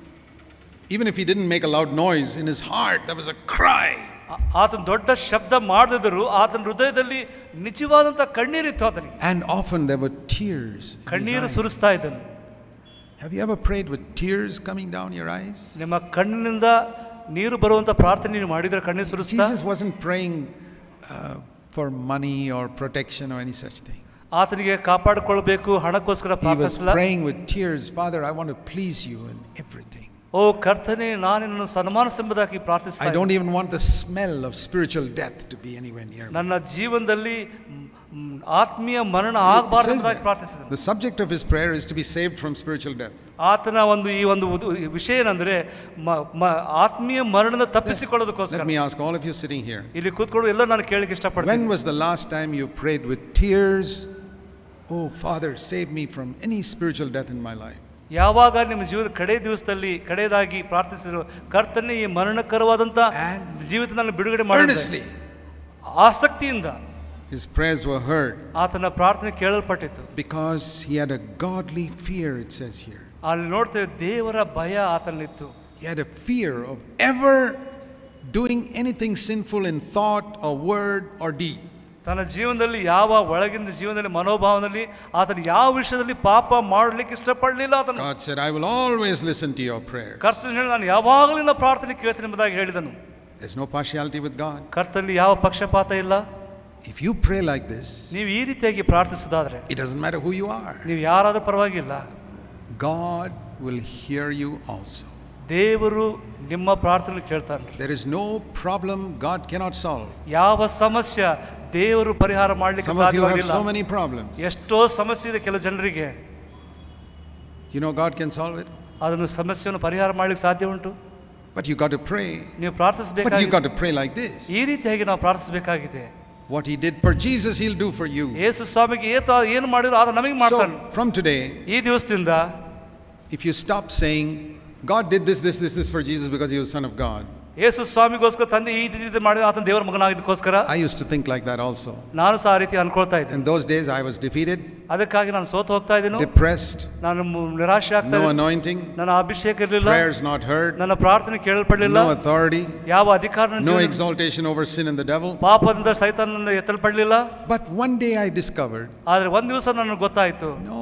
even if he didn't make a loud noise, in his heart there was a cry. And often there were tears. Have you ever prayed with tears coming down your eyes? ನಿಮ್ಮ ಕಣ್ಣಿನಿಂದ ನೀರು ಬರುವಂತ ಪ್ರಾರ್ಥನೆ ನೀವು ಮಾಡಿದ್ರೆ ಕಣ್ಣೀರು Jesus wasn't praying uh, for money or protection or any such thing. He was praying with tears, Father, I want to please you in everything. ಓ ಕರ್ತನೆ ನಾನು ನಿನ್ನನ್ನು ಸನ್ಮಾನಿಸೆಂಬುದಾಗಿ ಪ್ರಾರ್ಥಿಸ್ತಾ I don't even want the smell of spiritual death to be anywhere near ನನ್ನ ಜೀವನದಲ್ಲಿ ಆತ್ಮೀಯ ಮರಣ ಆಗಬಾರದು ಎಂಬುದಾಗಿ ಪ್ರಾರ್ಥಿಸಿದೆ the subject of his prayer is to be saved from spiritual death ಆತನ ಒಂದು ಈ ಒಂದು ವಿಷಯ ಏನಂದ್ರೆ ಆತ್ಮೀಯ ಮರಣದ ತಪ್ಪಿಸಿಕೊಳ್ಳೋದಕ್ಕೋಸ್ಕರ me ask all of you sitting here ಇಲ್ಲಿ ಕೂತ್ಕೊಂಡು ಎಲ್ಲ ನಾನು ಕೇಳಕ್ಕೆ ಇಷ್ಟಪಡ್ತೀನಿ when was the last time you prayed with tears O father save me from any spiritual death in my life ಯಾವಾಗ ನಿಮ್ಮ ಜೀವದ ಕಡೆ ದಿವಸದಲ್ಲಿ ಕಡೆಯದಾಗಿ ಪ್ರಾರ್ಥಿಸಿದ್ರು ಕರ್ತನೇ ಈ ಮರಣಕರವಾದಂಥ ಜೀವಿತದಲ್ಲಿ ಬಿಡುಗಡೆ ಮಾಡಿ ಆಸಕ್ತಿಯಿಂದ His prayers were heard. ಆತನ ಪ್ರಾರ್ಥನೆ ಕೇಳಲ್ಪಟ್ಟಿತ್ತು because he had a godly fear it says here. ಅಲ್ಲಿ ನೋಡ್ತೇವೆ ದೇವರ ಭಯ ಆತನಲ್ಲಿತ್ತು. He had a fear of ever doing anything sinful in thought or word or deed. ತನ್ನ ಜೀವನದಲ್ಲಿ ಯಾವ ಒಳಗಿನ ಜೀವನದಲ್ಲಿ ಮನೋಭಾವದಲ್ಲಿ ಆತನ ಯಾವ ವಿಷಯದಲ್ಲಿ ಪಾಪ ಮಾಡಲಿಕ್ಕೆ ಇಷ್ಟಪಡಲಿಲ್ಲ ಆತನು God said, I will always listen to your prayer. ಕರ್ತನ ಹೇಳಿ ನಾನು ಯಾವಾಗಲೂ ನಿನ್ನ ಪ್ರಾರ್ಥನೆ ಕೇಳ್ತೀನಿ ಎಂಬುದಾಗಿ ಹೇಳಿದನು is no partiality with God ಕರ್ತನಲ್ಲಿ ಯಾವ ಪಕ್ಷಪಾತ ಇಲ್ಲ if you pray like this ನೀವು ಈ ರೀತಿಯಾಗಿ ಪ್ರಾರ್ಥಿಸೋದಾದ್ರೆ it does matter who you are ನೀವು ಯಾರಾದರೂ ಪರವಾಗಿಲ್ಲ God will hear you also ದೇವರು ನಿಮ್ಮ ಪ್ರಾರ್ಥನೆ ಕೇಳ್ತಾನೆ there is no problem God cannot solve ಯಾವ ಸಮಸ್ಯೆ ದೇವರು ಪರಿಹಾರ ಮಾಡ್ಲಿಕ್ಕೆ Some of you have so ಸಾಧ್ಯವಾಗಿಲ್ಲ many problems. ಎಷ್ಟೋ ಸಮಸ್ಯೆ ಇದೆ ಕೆಲವು ಜನರಿಗೆ You know God can solve it, ಅದನ್ನು ಸಮಸ್ಯೆಯನ್ನು ಪರಿಹಾರ ಮಾಡ್ಲಿಕ್ಕೆ ಸಾಧ್ಯ ಉಂಟು but you got to pray. ನೀವು But you got to pray like this. ಈ ರೀತಿಯಾಗಿ ನಾವು ಪ್ರಾರ್ಥಿಸಬೇಕಾಗಿದೆ What He did for Jesus, He'll do for you. ಯೇಸು ಸ್ವಾಮಿಗೆ ಏತ ಏನು ಮಾಡಿದ್ರು ಅದು ನಮಗೆ ಮಾಡ್ತಾನೆ So from today, ಈ ದಿವಸದಿಂದ if you stop saying, God did this, this, this, this for Jesus because He was Son of God, ಯೇಸು ಸ್ವಾಮಿಗೋಸ್ಕರ ತಂದೆ ಈ ರೀತಿ ಮಾಡಿದ ಆತನ ದೇವರ ಮಗನಾಗಿದ್ದಕ್ಕೋಸ್ಕರ I used to think like that also. ನಾನು ಸಹ ಆ ರೀತಿ ಅನ್ಕೊಳ್ತಾ ಇದ್ದೆ In those days, I was defeated, ಅದಕ್ಕಾಗಿ ನಾನು ಸೋತು ಹೋಗ್ತಾ ಇದ್ದೇನು depressed, ನಾನು ಮು- ನಿರಾಶೆ ಆಗ್ತಾ no ಇದ್ದೆ. anointing, ನನ್ನ ಅಭಿಷೇಕ ಇರಲಿಲ್ಲ prayers not heard, ನನ್ನ ಪ್ರಾರ್ಥನೆ ಕೇಳಲ್ಪಡಲಿಲ್ಲ no authority, ಯಾವ ಅಧಿಕಾರ ನನ್ನ no ಜೀವನದಲ್ಲಿ- exaltation over sin and the devil. ಪಾಪದಿಂದ ಸೈತಾನದಿಂದ ಎತ್ತಲ್ಪಡಲಿಲ್ಲ But one day I discovered ಆದರೆ ಒಂದು ದಿವಸ ನನಗೆ ಗೊತ್ತಾಯಿತು no,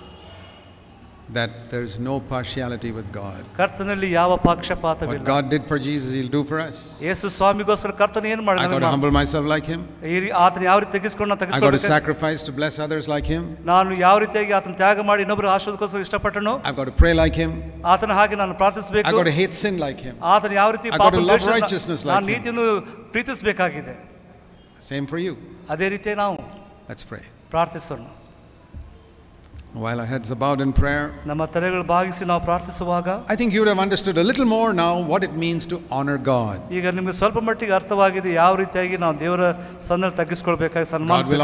that there is no partiality with God. What God did for Jesus, He'll do for us. ಯೇಸು ಸ್ವಾಮಿಗೋಸ್ಕರ ಕರ್ತನ I got to humble myself like Him. I got to sacrifice to bless others like Him. I've I got to pray like Him. ಆತನ ಹಾಗೆ I got to hate sin like Him. I ಯಾವ ರೀತಿ to love righteousness like Him. Same for you. Let's pray. While our heads are bowed in prayer, I think you would have understood a little more now what it means to honor God. God will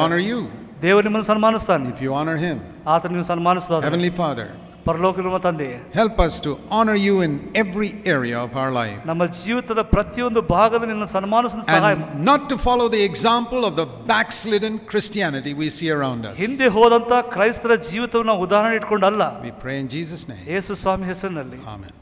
honor you if you honor Him, Heavenly Father. ಪರಲೋಕದ ತಂದೆಯೇ help us to honour you in every area of our life ನಮ್ಮ ಜೀವಿತದ ಪ್ರತಿಯೊಂದು ಭಾಗದಲ್ಲಿ ನಿನ್ನ ಸನ್ಮಾನಿಸಲು ಸಹಾಯ not to follow the example of the backslidden Christianity we see around us ಹಿಂದೆ ಹೋದಂತ ಕ್ರೈಸ್ತರ ಜೀವಿತವನ್ನು ಉದಾಹರಣೆ ಇಟ್ಕೊಂಡಲ್ಲ we pray in Jesus name Yesu ಸ್ವಾಮಿ ಹೆಸರಿನಲ್ಲಿ ಆಮೆನ್